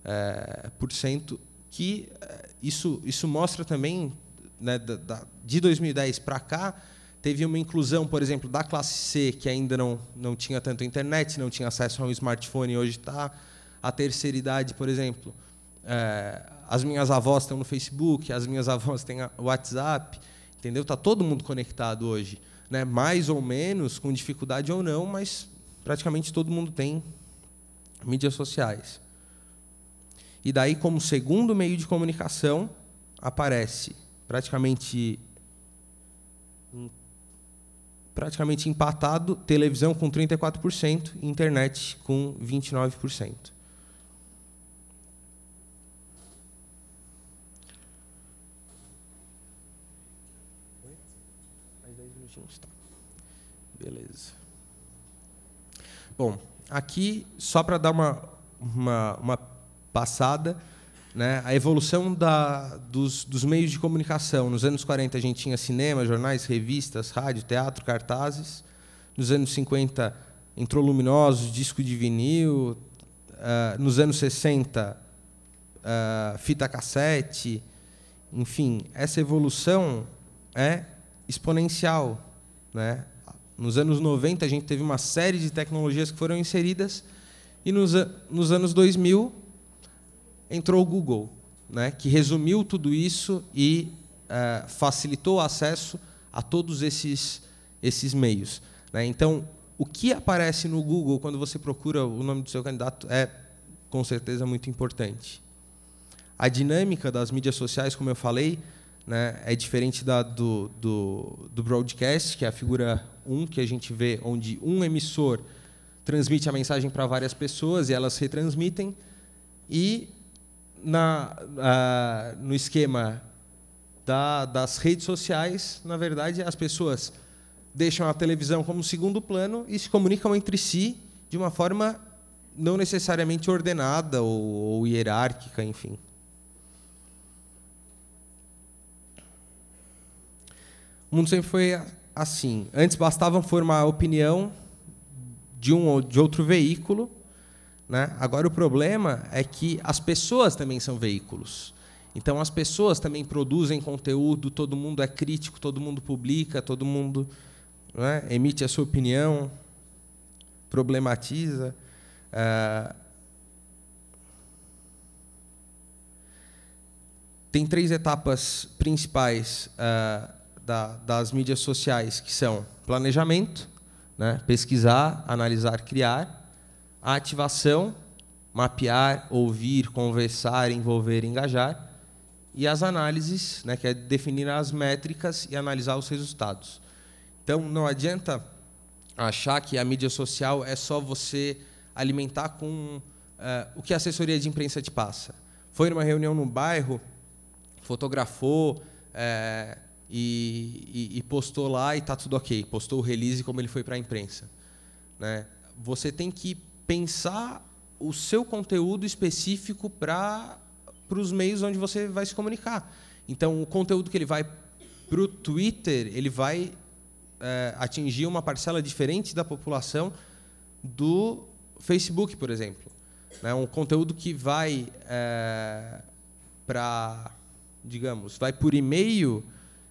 é, eh, por cento, que eh, isso, isso mostra também, né, da, da, de 2010 para cá, teve uma inclusão, por exemplo, da classe C, que ainda não, não tinha tanto internet, não tinha acesso a um smartphone, hoje está a terceira idade, por exemplo. É, as minhas avós estão no Facebook, as minhas avós têm WhatsApp, entendeu? Está todo mundo conectado hoje, né? mais ou menos, com dificuldade ou não, mas praticamente todo mundo tem mídias sociais. E daí, como segundo meio de comunicação, aparece praticamente praticamente empatado televisão com 34% internet com 29%. Beleza. Bom, aqui, só para dar uma, uma, uma passada, né, a evolução da, dos, dos meios de comunicação. Nos anos 40, a gente tinha cinema, jornais, revistas, rádio, teatro, cartazes. Nos anos 50, entrou luminosos, disco de vinil. Uh, nos anos 60, uh, ah, fita cassete. Enfim, essa evolução é exponencial. Né? Nos anos 90, a gente teve uma série de tecnologias que foram inseridas, e nos, nos anos 2000, entrou o Google, né, que resumiu tudo isso e uh, facilitou o acesso a todos esses, esses meios. Né? Então, o que aparece no Google quando você procura o nome do seu candidato é, com certeza, muito importante. A dinâmica das mídias sociais, como eu falei, né? É diferente da, do, do, do broadcast, que é a figura 1, que a gente vê onde um emissor transmite a mensagem para várias pessoas e elas retransmitem. E na, no esquema da, das redes sociais, na verdade, as pessoas deixam a televisão como segundo plano e se comunicam entre si de uma forma não necessariamente ordenada ou, ou hierárquica, enfim. O mundo sempre foi assim. Antes bastava formar a opinião de um ou de outro veículo. Né? Agora, o problema é que as pessoas também são veículos. Então, as pessoas também produzem conteúdo, todo mundo é crítico, todo mundo publica, todo mundo né, emite a sua opinião, problematiza. Ah, tem três etapas principais. Uh, da, das mídias sociais, que são planejamento, né? pesquisar, analisar, criar, a ativação, mapear, ouvir, conversar, envolver, engajar, e as análises, né? que é definir as métricas e analisar os resultados. Então, não adianta achar que a mídia social é só você alimentar com uh, o que a assessoria de imprensa te passa. Foi numa reunião no bairro, fotografou, eh, e, e, e postou lá e está tudo ok. Postou o release como ele foi para a imprensa. Né? Você tem que pensar o seu conteúdo específico para os meios onde você vai se comunicar. Então, o conteúdo que ele vai para o Twitter, ele vai é, atingir uma parcela diferente da população do Facebook, por exemplo. Né? Um conteúdo que vai é, eh, para, digamos, vai por e-mail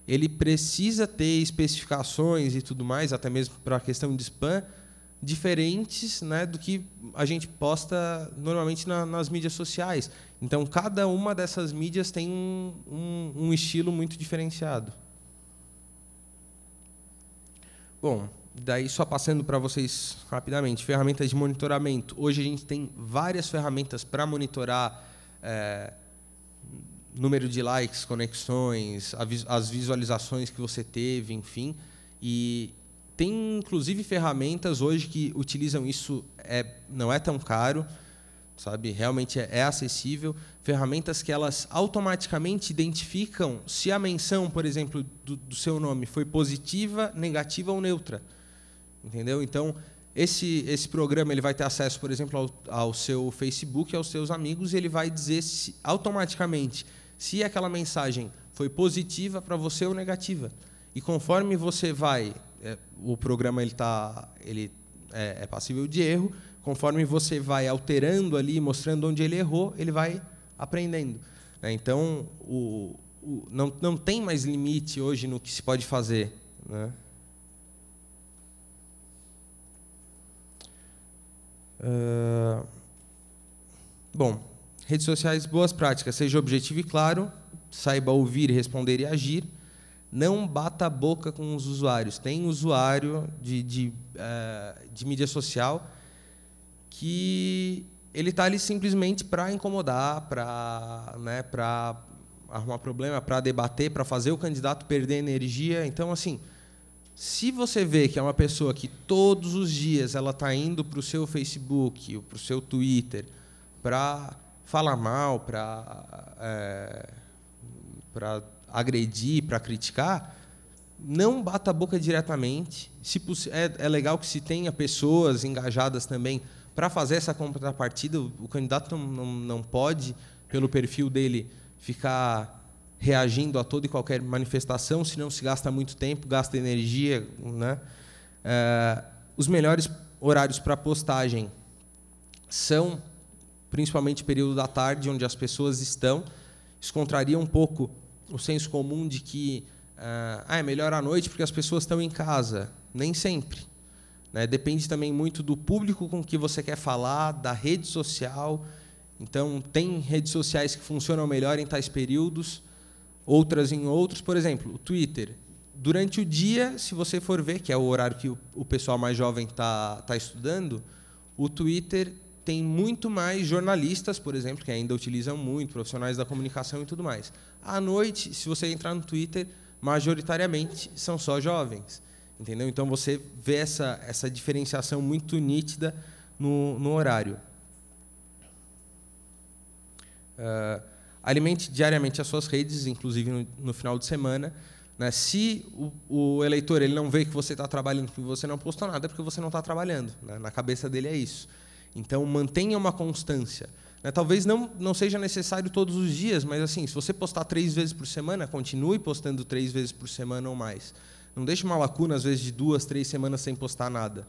ele precisa ter especificações e tudo mais, até mesmo para a questão de spam, diferentes né, do que a gente posta normalmente na, nas mídias sociais. Então, cada uma dessas mídias tem um, um, um estilo muito diferenciado. Bom, daí só passando para vocês rapidamente, ferramentas de monitoramento. Hoje a gente tem várias ferramentas para monitorar é, número de likes, conexões, as visualizações que você teve, enfim. E tem inclusive ferramentas hoje que utilizam isso, é, não é tão caro, sabe? Realmente é, é acessível. Ferramentas que elas automaticamente identificam se a menção, por exemplo, do, do seu nome foi positiva, negativa ou neutra. Entendeu? Então, esse, esse programa ele vai ter acesso, por exemplo, ao, ao seu Facebook, aos seus amigos, e ele vai dizer se, automaticamente se aquela mensagem foi positiva para você ou negativa. E conforme você vai, é, o programa ele tá, ele é, é passível de erro. Conforme você vai alterando ali, mostrando onde ele errou, ele vai aprendendo. Né? Então, o, o, não, não tem mais limite hoje no que se pode fazer. Né? Uh, bom, Redes sociais, boas práticas. Seja objetivo e claro, saiba ouvir, responder e agir. Não bata a boca com os usuários. Tem usuário de, de, uh, de mídia social que ele está ali simplesmente para incomodar, para né, arrumar problema, para debater, para fazer o candidato perder energia. Então, assim, se você vê que é uma pessoa que todos os dias ela está indo para o seu Facebook, para o seu Twitter, para falar mal, para é, para agredir, para criticar, não bata a boca diretamente. Se é, é legal que se tenha pessoas engajadas também para fazer essa contrapartida. O candidato não, não, não pode, pelo perfil dele, ficar reagindo a toda e qualquer manifestação, senão se gasta muito tempo, gasta energia. Né? É, os melhores horários para postagem são principalmente período da tarde, onde as pessoas estão. Isso contraria um pouco o senso comum de que ah, ah, é melhor à noite porque as pessoas estão em casa. Nem sempre. Né? Depende também muito do público com que você quer falar, da rede social. Então, tem redes sociais que funcionam melhor em tais períodos, outras em outros. Por exemplo, o Twitter. Durante o dia, se você for ver, que é o horário que o pessoal mais jovem está tá estudando, o Twitter tem muito mais jornalistas, por exemplo, que ainda utilizam muito, profissionais da comunicação e tudo mais. À noite, se você entrar no Twitter, majoritariamente são só jovens. Entendeu? Então você vê essa, essa diferenciação muito nítida no, no horário. Uh, alimente diariamente as suas redes, inclusive no, no final de semana. Né? Se o, o, eleitor ele não vê que você está trabalhando, que você não postou nada, é porque você não está trabalhando. Né? Na cabeça dele é isso. Então, mantenha uma constância. Né? Talvez não, não seja necessário todos os dias, mas assim, se você postar três vezes por semana, continue postando três vezes por semana ou mais. Não deixe uma lacuna, às vezes, de duas, três semanas sem postar nada.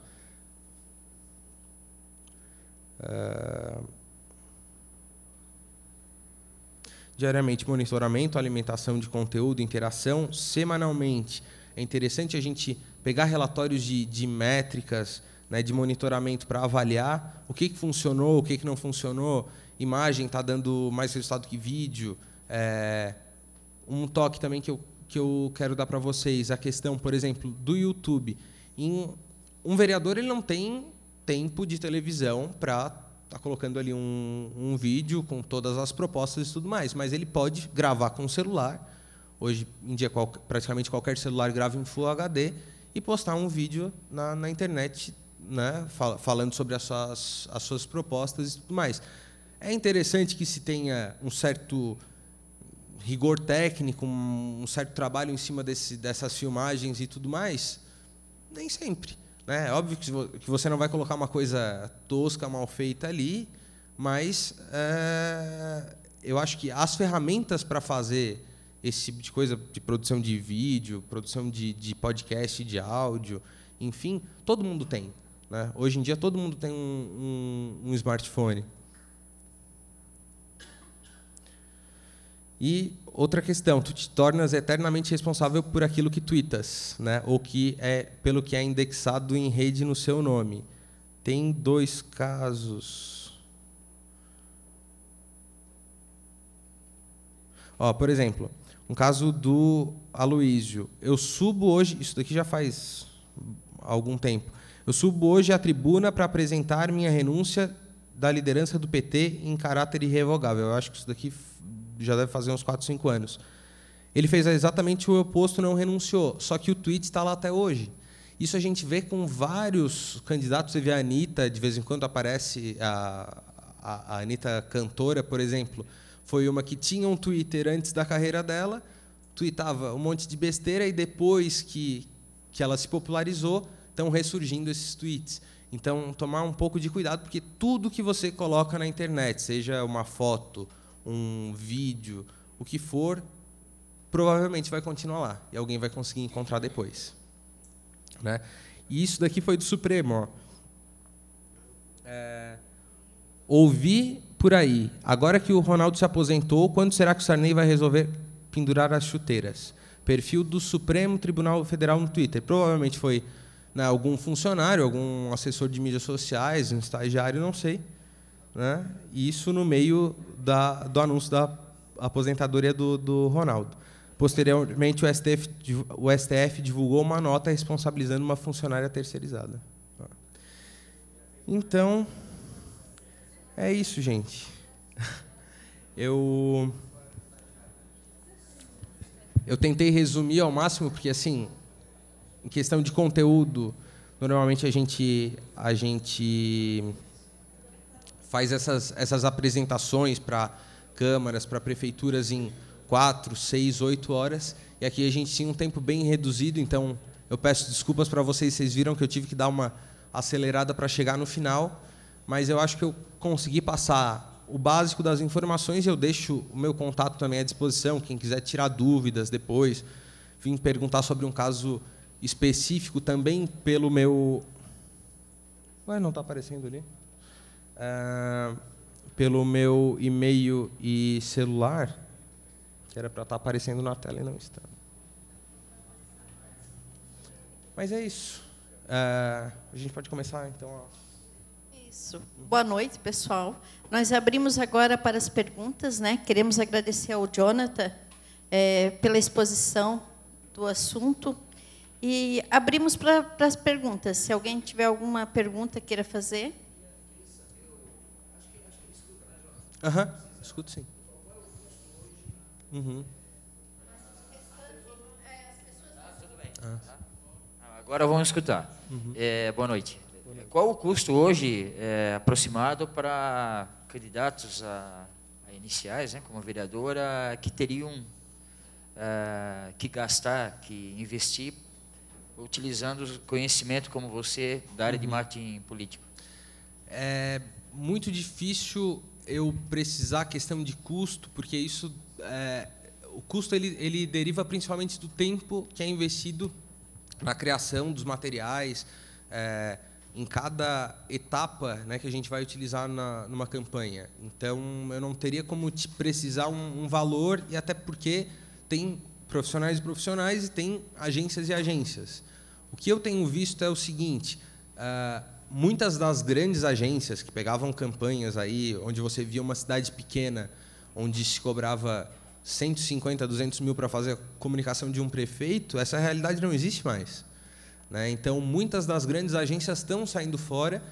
Ah, diariamente, monitoramento, alimentação de conteúdo, interação. Semanalmente, é interessante a gente pegar relatórios de, de métricas, né, de monitoramento para avaliar o que, que funcionou, o que, que não funcionou. Imagem está dando mais resultado que vídeo. É, um toque também que eu, que eu quero dar para vocês, a questão, por exemplo, do YouTube. Em, um vereador ele não tem tempo de televisão para estar tá colocando ali um, um vídeo com todas as propostas e tudo mais, mas ele pode gravar com o celular. Hoje em dia, qual, praticamente qualquer celular grava em Full HD e postar um vídeo na, na internet né, fal falando sobre as suas, as suas propostas e tudo mais. É interessante que se tenha um certo rigor técnico, um, um certo trabalho em cima desse, dessas filmagens e tudo mais? Nem sempre. Né? É óbvio que, vo que você não vai colocar uma coisa tosca, mal feita ali, mas é, eu acho que as ferramentas para fazer esse tipo de coisa de produção de vídeo, produção de, de podcast, de áudio, enfim, todo mundo tem. Né? Hoje em dia todo mundo tem um, um, um smartphone. E outra questão, tu te tornas eternamente responsável por aquilo que twitas, né? ou que é, pelo que é indexado em rede no seu nome. Tem dois casos. Ó, por exemplo, um caso do Aloísio. Eu subo hoje, isso daqui já faz algum tempo. Eu subo hoje à tribuna para apresentar minha renúncia da liderança do PT em caráter irrevogável. Eu acho que isso daqui já deve fazer uns 4, 5 anos. Ele fez exatamente o oposto, não renunciou. Só que o tweet está lá até hoje. Isso a gente vê com vários candidatos. Você vê a Anitta, de vez em quando aparece a, a, a Anitta cantora, por exemplo. Foi uma que tinha um Twitter antes da carreira dela, tweetava um monte de besteira e depois que, que ela se popularizou, estão ressurgindo esses tweets. Então, tomar um pouco de cuidado, porque tudo que você coloca na internet, seja uma foto, um vídeo, o que for, provavelmente vai continuar lá e alguém vai conseguir encontrar depois. Né? E isso daqui foi do Supremo. É... Ouvi por aí. Agora que o Ronaldo se aposentou, quando será que o Sarney vai resolver pendurar as chuteiras? Perfil do Supremo Tribunal Federal no Twitter. Provavelmente foi né, algum funcionário, algum assessor de mídias sociais, um estagiário, não sei. Né? Isso no meio da, do anúncio da aposentadoria do, do Ronaldo. Posteriormente, o STF, o STF divulgou uma nota responsabilizando uma funcionária terceirizada. Então, é isso, gente. [LAUGHS] Eu eu tentei resumir ao máximo, porque assim, em questão de conteúdo, normalmente a gente, a gente faz essas, essas apresentações para câmaras, para prefeituras em quatro, seis, oito horas. E aqui a gente tinha um tempo bem reduzido, então eu peço desculpas para vocês. Vocês viram que eu tive que dar uma acelerada para chegar no final, mas eu acho que eu consegui passar o básico das informações. Eu deixo o meu contato também à disposição, quem quiser tirar dúvidas depois, vim perguntar sobre um caso específico também pelo meu. Ué, não está aparecendo ali? Ah, pelo meu e-mail e celular, que era para estar tá aparecendo na tela e não está. Mas é isso. Ah, a gente pode começar, então. Isso. Boa noite, pessoal. Nós abrimos agora para as perguntas, né? Queremos agradecer ao Jonathan é, pela exposição do assunto. E abrimos para as perguntas. Se alguém tiver alguma pergunta queira fazer. Aham, uhum. escuto sim. Uhum. Ah. Agora vamos escutar. Uhum. É, boa, noite. boa, noite. Qual o custo hoje é, aproximado para candidatos a, a iniciais, né, como vereadora, que teriam é, que gastar, que investir utilizando conhecimento como você da área de uhum. marketing político? É muito difícil eu precisar questão de custo, porque isso é, o custo ele, ele deriva principalmente do tempo que é investido na criação dos materiais, é, em cada etapa né, que a gente vai utilizar na, numa campanha. Então, eu não teria como te precisar um, um valor, e até porque tem profissionais e profissionais e tem agências e agências. O que eu tenho visto é o seguinte: uh, muitas das grandes agências que pegavam campanhas aí, onde você via uma cidade pequena, onde se cobrava 150, 200 mil para fazer a comunicação de um prefeito, essa realidade não existe mais. Né? Então, muitas das grandes agências estão saindo fora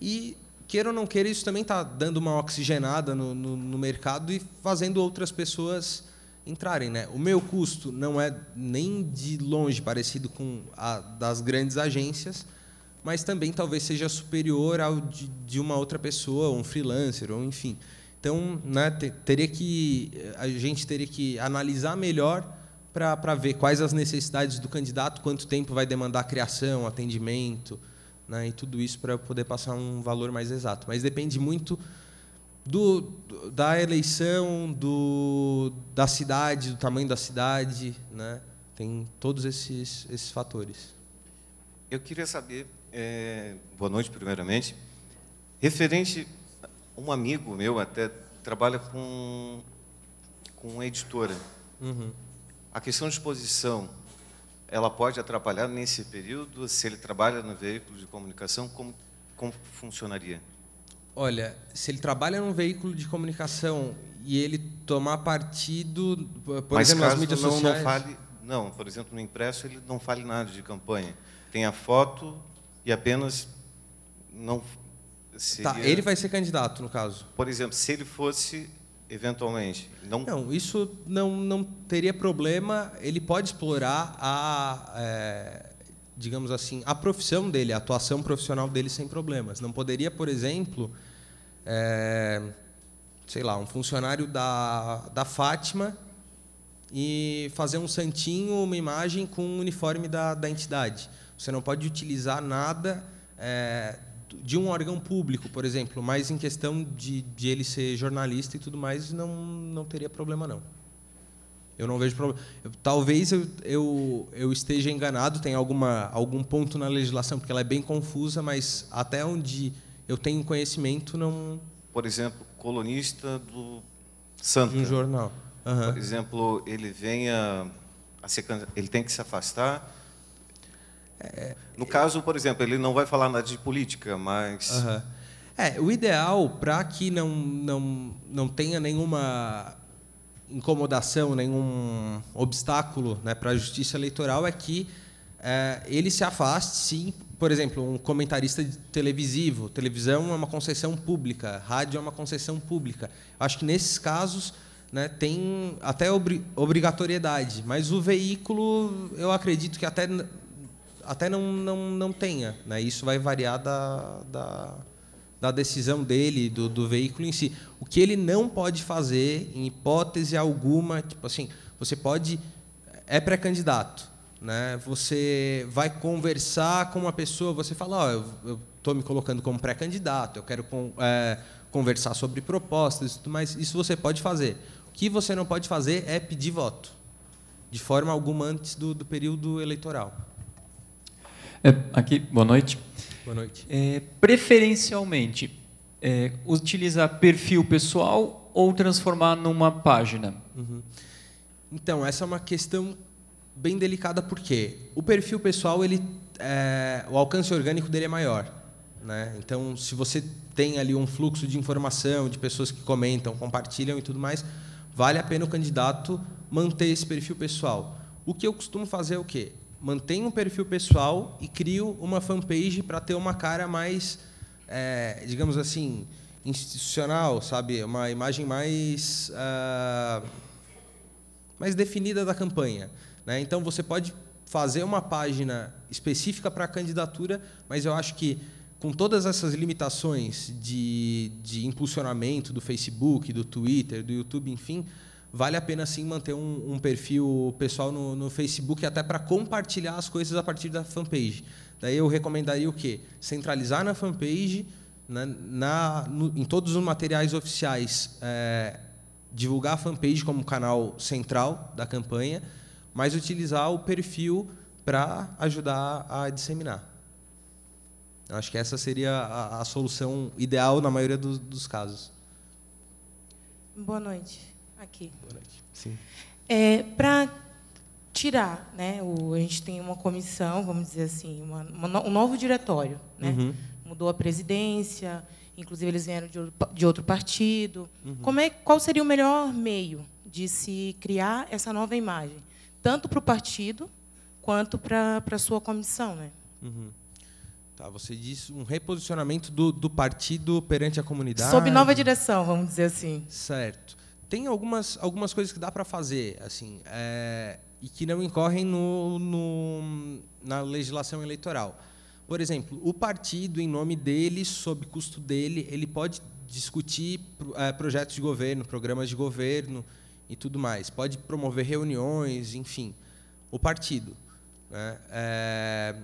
e, queira ou não queira, isso também está dando uma oxigenada no, no, no mercado e fazendo outras pessoas entrarem. Né? O meu custo não é nem de longe parecido com a das grandes agências, mas também talvez seja superior ao de, de uma outra pessoa, um freelancer, ou enfim. Então, né, teria que, a gente teria que analisar melhor para ver quais as necessidades do candidato, quanto tempo vai demandar a criação, atendimento, né, e tudo isso para poder passar um valor mais exato. Mas depende muito do, da eleição, do, da cidade, do tamanho da cidade, né? tem todos esses, esses fatores. Eu queria saber, é, boa noite primeiramente, referente um amigo meu até trabalha com, com uma editora. Uhum. A questão de exposição, ela pode atrapalhar nesse período, se ele trabalha no veículo de comunicação, como, como funcionaria? Olha, se ele trabalha num veículo de comunicação e ele tomar partido, por Mas exemplo, nas mídias não, sociais... Não, fale, não, por exemplo, no impresso ele não fale nada de campanha. Tem a foto e apenas não... Tá, seria... Tá, ele vai ser candidato, no caso. Por exemplo, se ele fosse eventualmente. Não... não, isso não, não teria problema. Ele pode explorar a, é, digamos assim, a profissão dele, a atuação profissional dele sem problemas. Não poderia, por exemplo, é, sei lá, um funcionário da, da Fátima e fazer um santinho, uma imagem com o um uniforme da, da entidade. Você não pode utilizar nada é, de um órgão público, por exemplo, mas em questão de, de ele ser jornalista e tudo mais, não, não teria problema, não. Eu não vejo problema. Eu, talvez eu, eu, eu, esteja enganado, tem alguma, algum ponto na legislação, porque ela é bem confusa, mas até onde eu tenho conhecimento, não. Por exemplo, colunista do Santa. um jornal. Uhum. Por exemplo, ele venha. A ser, ele tem que se afastar. É, no caso, por exemplo, ele não vai falar nada de política, mas. Uhum. É, o ideal para que não, não, não tenha nenhuma incomodação, nenhum obstáculo né, para a justiça eleitoral é que é, ele se afaste, sim, por exemplo, um comentarista televisivo. Televisão é uma concessão pública, rádio é uma concessão pública. Acho que nesses casos né, tem até obrigatoriedade, mas o veículo, eu acredito que até, até não, não, não tenha. Né? Isso vai variar da, da, da decisão dele, do, do veículo em si o que ele não pode fazer, em hipótese alguma, tipo assim, você pode é pré-candidato, né? Você vai conversar com uma pessoa, você fala, ó, oh, eu estou me colocando como pré-candidato, eu quero com, é, conversar sobre propostas, mas isso você pode fazer. O que você não pode fazer é pedir voto, de forma alguma antes do, do período eleitoral. É, aqui, boa noite. Boa noite. É, preferencialmente, é, utilizar perfil pessoal ou transformar numa página? Uhum. Então, essa é uma questão bem delicada porque o perfil pessoal, ele, é, o alcance orgânico dele é maior. Né? Então, se você tem ali um fluxo de informação, de pessoas que comentam, compartilham e tudo mais, vale a pena o candidato manter esse perfil pessoal. O que eu costumo fazer é o quê? Mantenho um perfil pessoal e crio uma fanpage para ter uma cara mais é, digamos assim, institucional, sabe? Uma imagem mais, uh, mais definida da campanha. Né? Então, você pode fazer uma página específica para a candidatura, mas eu acho que com todas essas limitações de, de impulsionamento do Facebook, do Twitter, do YouTube, enfim, vale a pena sim manter um, um perfil pessoal no, no Facebook, até para compartilhar as coisas a partir da fanpage. Daí eu recomendaria o quê? Centralizar na fanpage, na, né, na no, em todos os materiais oficiais, é, divulgar a fanpage como canal central da campanha, mas utilizar o perfil para ajudar a disseminar. Acho que essa seria a, a solução ideal na maioria do, dos casos. Boa noite. Aqui. Sim. É, Para tirar, né, o, a gente tem uma comissão, vamos dizer assim, uma, uma, um novo diretório. Né? Uhum. Mudou a presidência, inclusive eles vieram de, de outro partido. Uhum. Como é, qual seria o melhor meio de se criar essa nova imagem, tanto para o partido quanto para a sua comissão? Né? Uhum. Tá, você diz um reposicionamento do, do partido perante a comunidade. Sob nova direção, vamos dizer assim. Certo tem algumas, algumas coisas que dá para fazer, assim, é, e que não incorrem no, no, na legislação eleitoral. Por exemplo, o partido, em nome dele, sob custo dele, ele pode discutir é, projetos de governo, programas de governo e tudo mais. Pode promover reuniões, enfim. O partido. Né? É,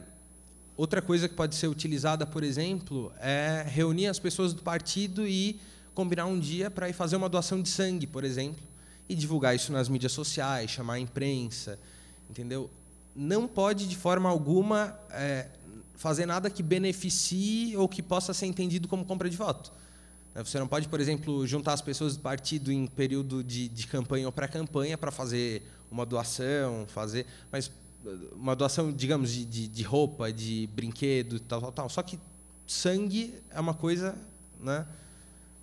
outra coisa que pode ser utilizada, por exemplo, é reunir as pessoas do partido e combinar um dia para ir fazer uma doação de sangue, por exemplo, e divulgar isso nas mídias sociais, chamar a imprensa, entendeu? Não pode, de forma alguma, é, fazer nada que beneficie ou que possa ser entendido como compra de voto. Né? Você não pode, por exemplo, juntar as pessoas do partido em período de, de campanha ou pré-campanha para fazer uma doação, fazer. Mas uma doação, digamos, de, de, de, roupa, de brinquedo, tal, tal, tal. Só que sangue é uma coisa. Né?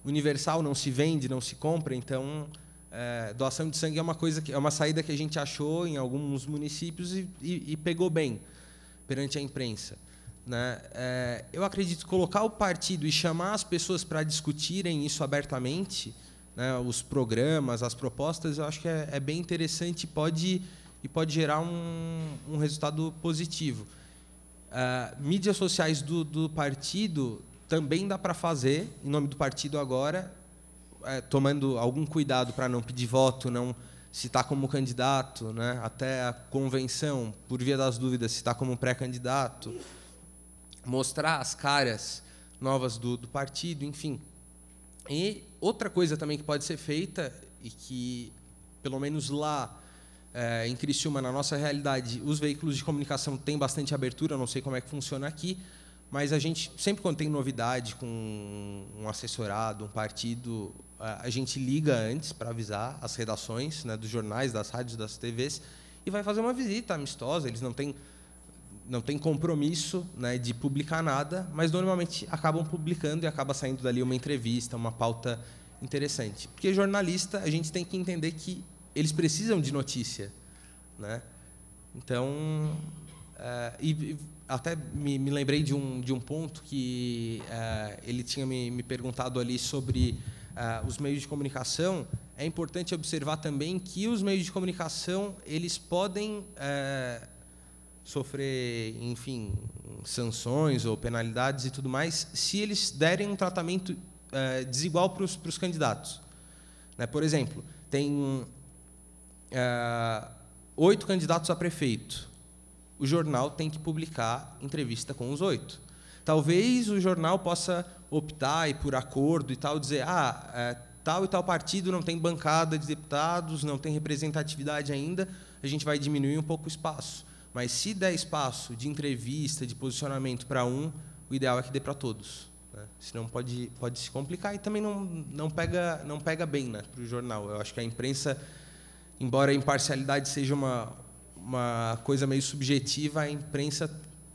universal, não se vende, não se compra, então é, doação de sangue é uma coisa que é uma saída que a gente achou em alguns municípios e, e, e pegou bem perante a imprensa. Né? É, eu acredito que colocar o partido e chamar as pessoas para discutirem isso abertamente, né, os programas, as propostas, eu acho que é, é bem interessante e pode, e pode gerar um, um resultado positivo. Uh, mídias sociais do, do partido também dá para fazer, em nome do partido agora, é, tomando algum cuidado para não pedir voto, não citar como candidato, né? até a convenção, por via das dúvidas, citar como pré-candidato, mostrar as caras novas do, do partido, enfim. E outra coisa também que pode ser feita, e que, pelo menos lá, é, em Criciúma, na nossa realidade, os veículos de comunicação têm bastante abertura, não sei como é que funciona aqui, mas a gente, sempre quando tem novidade com um assessorado, um partido, a gente liga antes para avisar as redações né, dos jornais, das rádios, das TVs, e vai fazer uma visita amistosa. Eles não têm, não têm compromisso né, de publicar nada, mas normalmente acabam publicando e acaba saindo dali uma entrevista, uma pauta interessante. Porque jornalista, a gente tem que entender que eles precisam de notícia. Né? Então, Uh, e até me, me, lembrei de um, de um ponto que uh, ele tinha me, me, perguntado ali sobre uh, os meios de comunicação. É importante observar também que os meios de comunicação eles podem sofrer, enfim, sanções ou penalidades e tudo mais, se eles derem um tratamento desigual para os candidatos. Né? Por exemplo, tem oito candidatos a prefeito o jornal tem que publicar entrevista com os oito. Talvez o jornal possa optar e por acordo e tal dizer ah é, tal e tal partido não tem bancada de deputados, não tem representatividade ainda, a gente vai diminuir um pouco o espaço. Mas se der espaço de entrevista, de posicionamento para um, o ideal é que dê para todos. Né? Senão pode, pode se complicar e também não, não, pega, não pega bem né, para o jornal. Eu acho que a imprensa, embora a imparcialidade seja uma, uma coisa meio subjetiva, a imprensa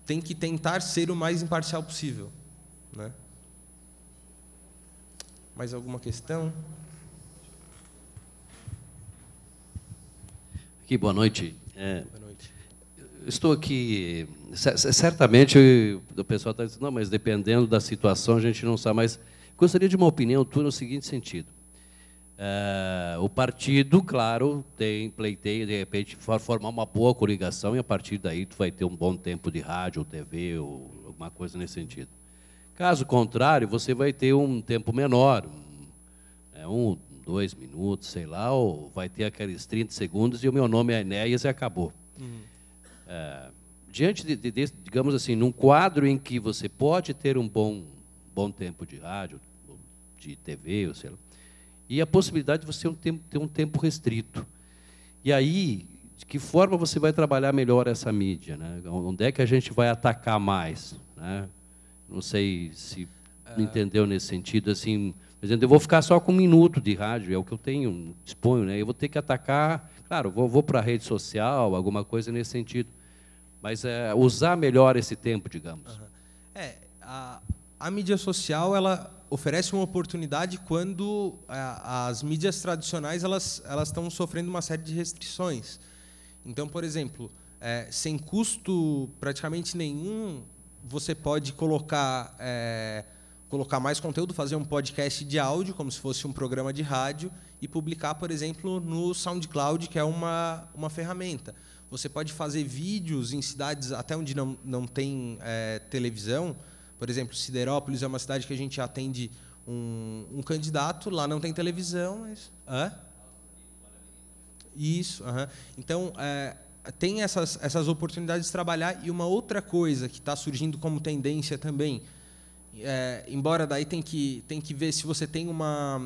tem que tentar ser o mais imparcial possível. Né? Mais alguma questão? Aqui, boa noite. É, boa noite. Estou aqui. Certamente o pessoal está dizendo, não, mas dependendo da situação a gente não sabe. Mas gostaria de uma opinião tua no seguinte sentido. Uh, o partido, claro, tem pleiteio, de repente, for formar uma boa coligação e a partir daí tu vai ter um bom tempo de rádio, ou TV, ou alguma coisa nesse sentido. Caso contrário, você vai ter um tempo menor, um, né, dois minutos, sei lá, ou vai ter aqueles 30 segundos e o meu nome é Enéas e acabou. Uhum. Uh, diante de, de, de, digamos assim, num quadro em que você pode ter um bom, bom tempo de rádio, de TV, ou sei lá, e a possibilidade de você ter um tempo restrito. E aí, de que forma você vai trabalhar melhor essa mídia? Né? Onde é que a gente vai atacar mais? Né? Não sei se é. entendeu nesse sentido. Assim, por exemplo, eu vou ficar só com um minuto de rádio, é o que eu tenho, disponho. Né? Eu vou ter que atacar, claro, vou, vou para a rede social, alguma coisa nesse sentido. Mas é, usar melhor esse tempo, digamos. Uhum. É, a, a mídia social, ela oferece uma oportunidade quando as mídias tradicionais elas elas estão sofrendo uma série de restrições. Então, por exemplo, é, sem custo praticamente nenhum, você pode colocar é, colocar mais conteúdo, fazer um podcast de áudio como se fosse um programa de rádio e publicar, por exemplo, no SoundCloud, que é uma uma ferramenta. Você pode fazer vídeos em cidades até onde não, não tem é, televisão por exemplo, Siderópolis é uma cidade que a gente atende um, um candidato, lá não tem televisão, mas. Hã? Isso, uhum. então é, tem essas, essas oportunidades de trabalhar. E uma outra coisa que está surgindo como tendência também, é, embora daí tem que, tem que ver se você tem uma.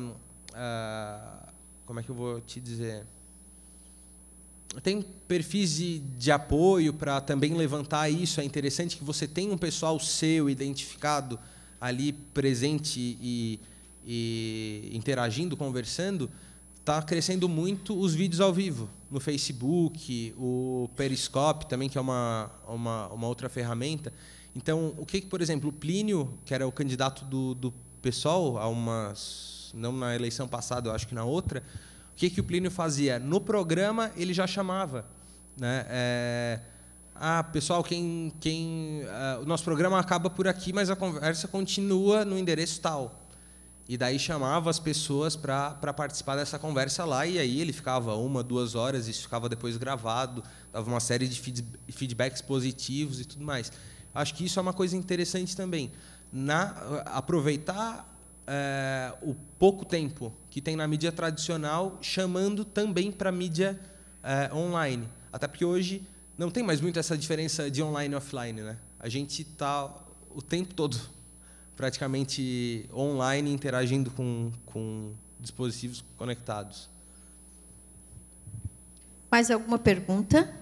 Uh, como é que eu vou te dizer? tem perfis de, de apoio para também levantar isso. É interessante que você tem um pessoal seu identificado ali presente e, e interagindo, conversando. Está crescendo muito os vídeos ao vivo no Facebook, o Periscope também, que é uma, uma, uma outra ferramenta. Então, o que, por exemplo, o Plínio, que era o candidato do, do pessoal há umas, não na eleição passada, eu acho que na outra, o que, que o Plínio fazia? No programa, ele já chamava. Né? É... Ah, pessoal, quem, quem, uh, o nosso programa acaba por aqui, mas a conversa continua no endereço tal. E daí chamava as pessoas para participar dessa conversa lá, e aí ele ficava uma, duas horas, isso ficava depois gravado, dava uma série de feed, feedbacks positivos e tudo mais. Acho que isso é uma coisa interessante também. Na, aproveitar eh, o pouco tempo que tem na mídia tradicional, chamando também para mídia é, online. Até porque hoje não tem mais muito essa diferença de online e offline, né? A gente está o tempo todo praticamente online interagindo com, com dispositivos conectados. Mais alguma pergunta?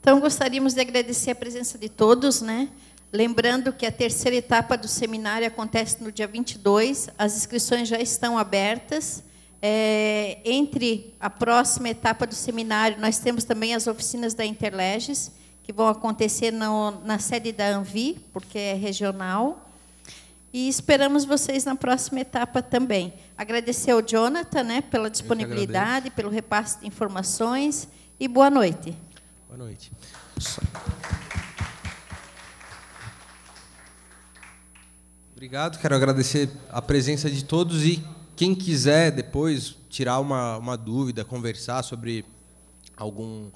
Então, gostaríamos de agradecer a presença de todos, né? Lembrando que a terceira etapa do seminário acontece no dia 22, as inscrições já estão abertas. É, entre a próxima etapa do seminário, nós temos também as oficinas da Interleges, que vão acontecer no, na sede da Anvi, porque é regional. E esperamos vocês na próxima etapa também. Agradecer ao Jonathan né, pela disponibilidade, pelo repasse de informações e boa noite. Boa noite. Obrigado, quero agradecer a presença de todos e quem quiser depois tirar uma, uma dúvida, conversar sobre algum,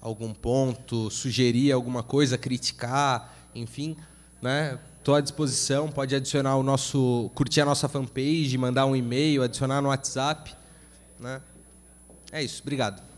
algum ponto, sugerir alguma coisa, criticar, enfim, né? Estou à disposição, pode adicionar o nosso. curtir a nossa fanpage, mandar um e-mail, adicionar no WhatsApp. Né? É isso, obrigado.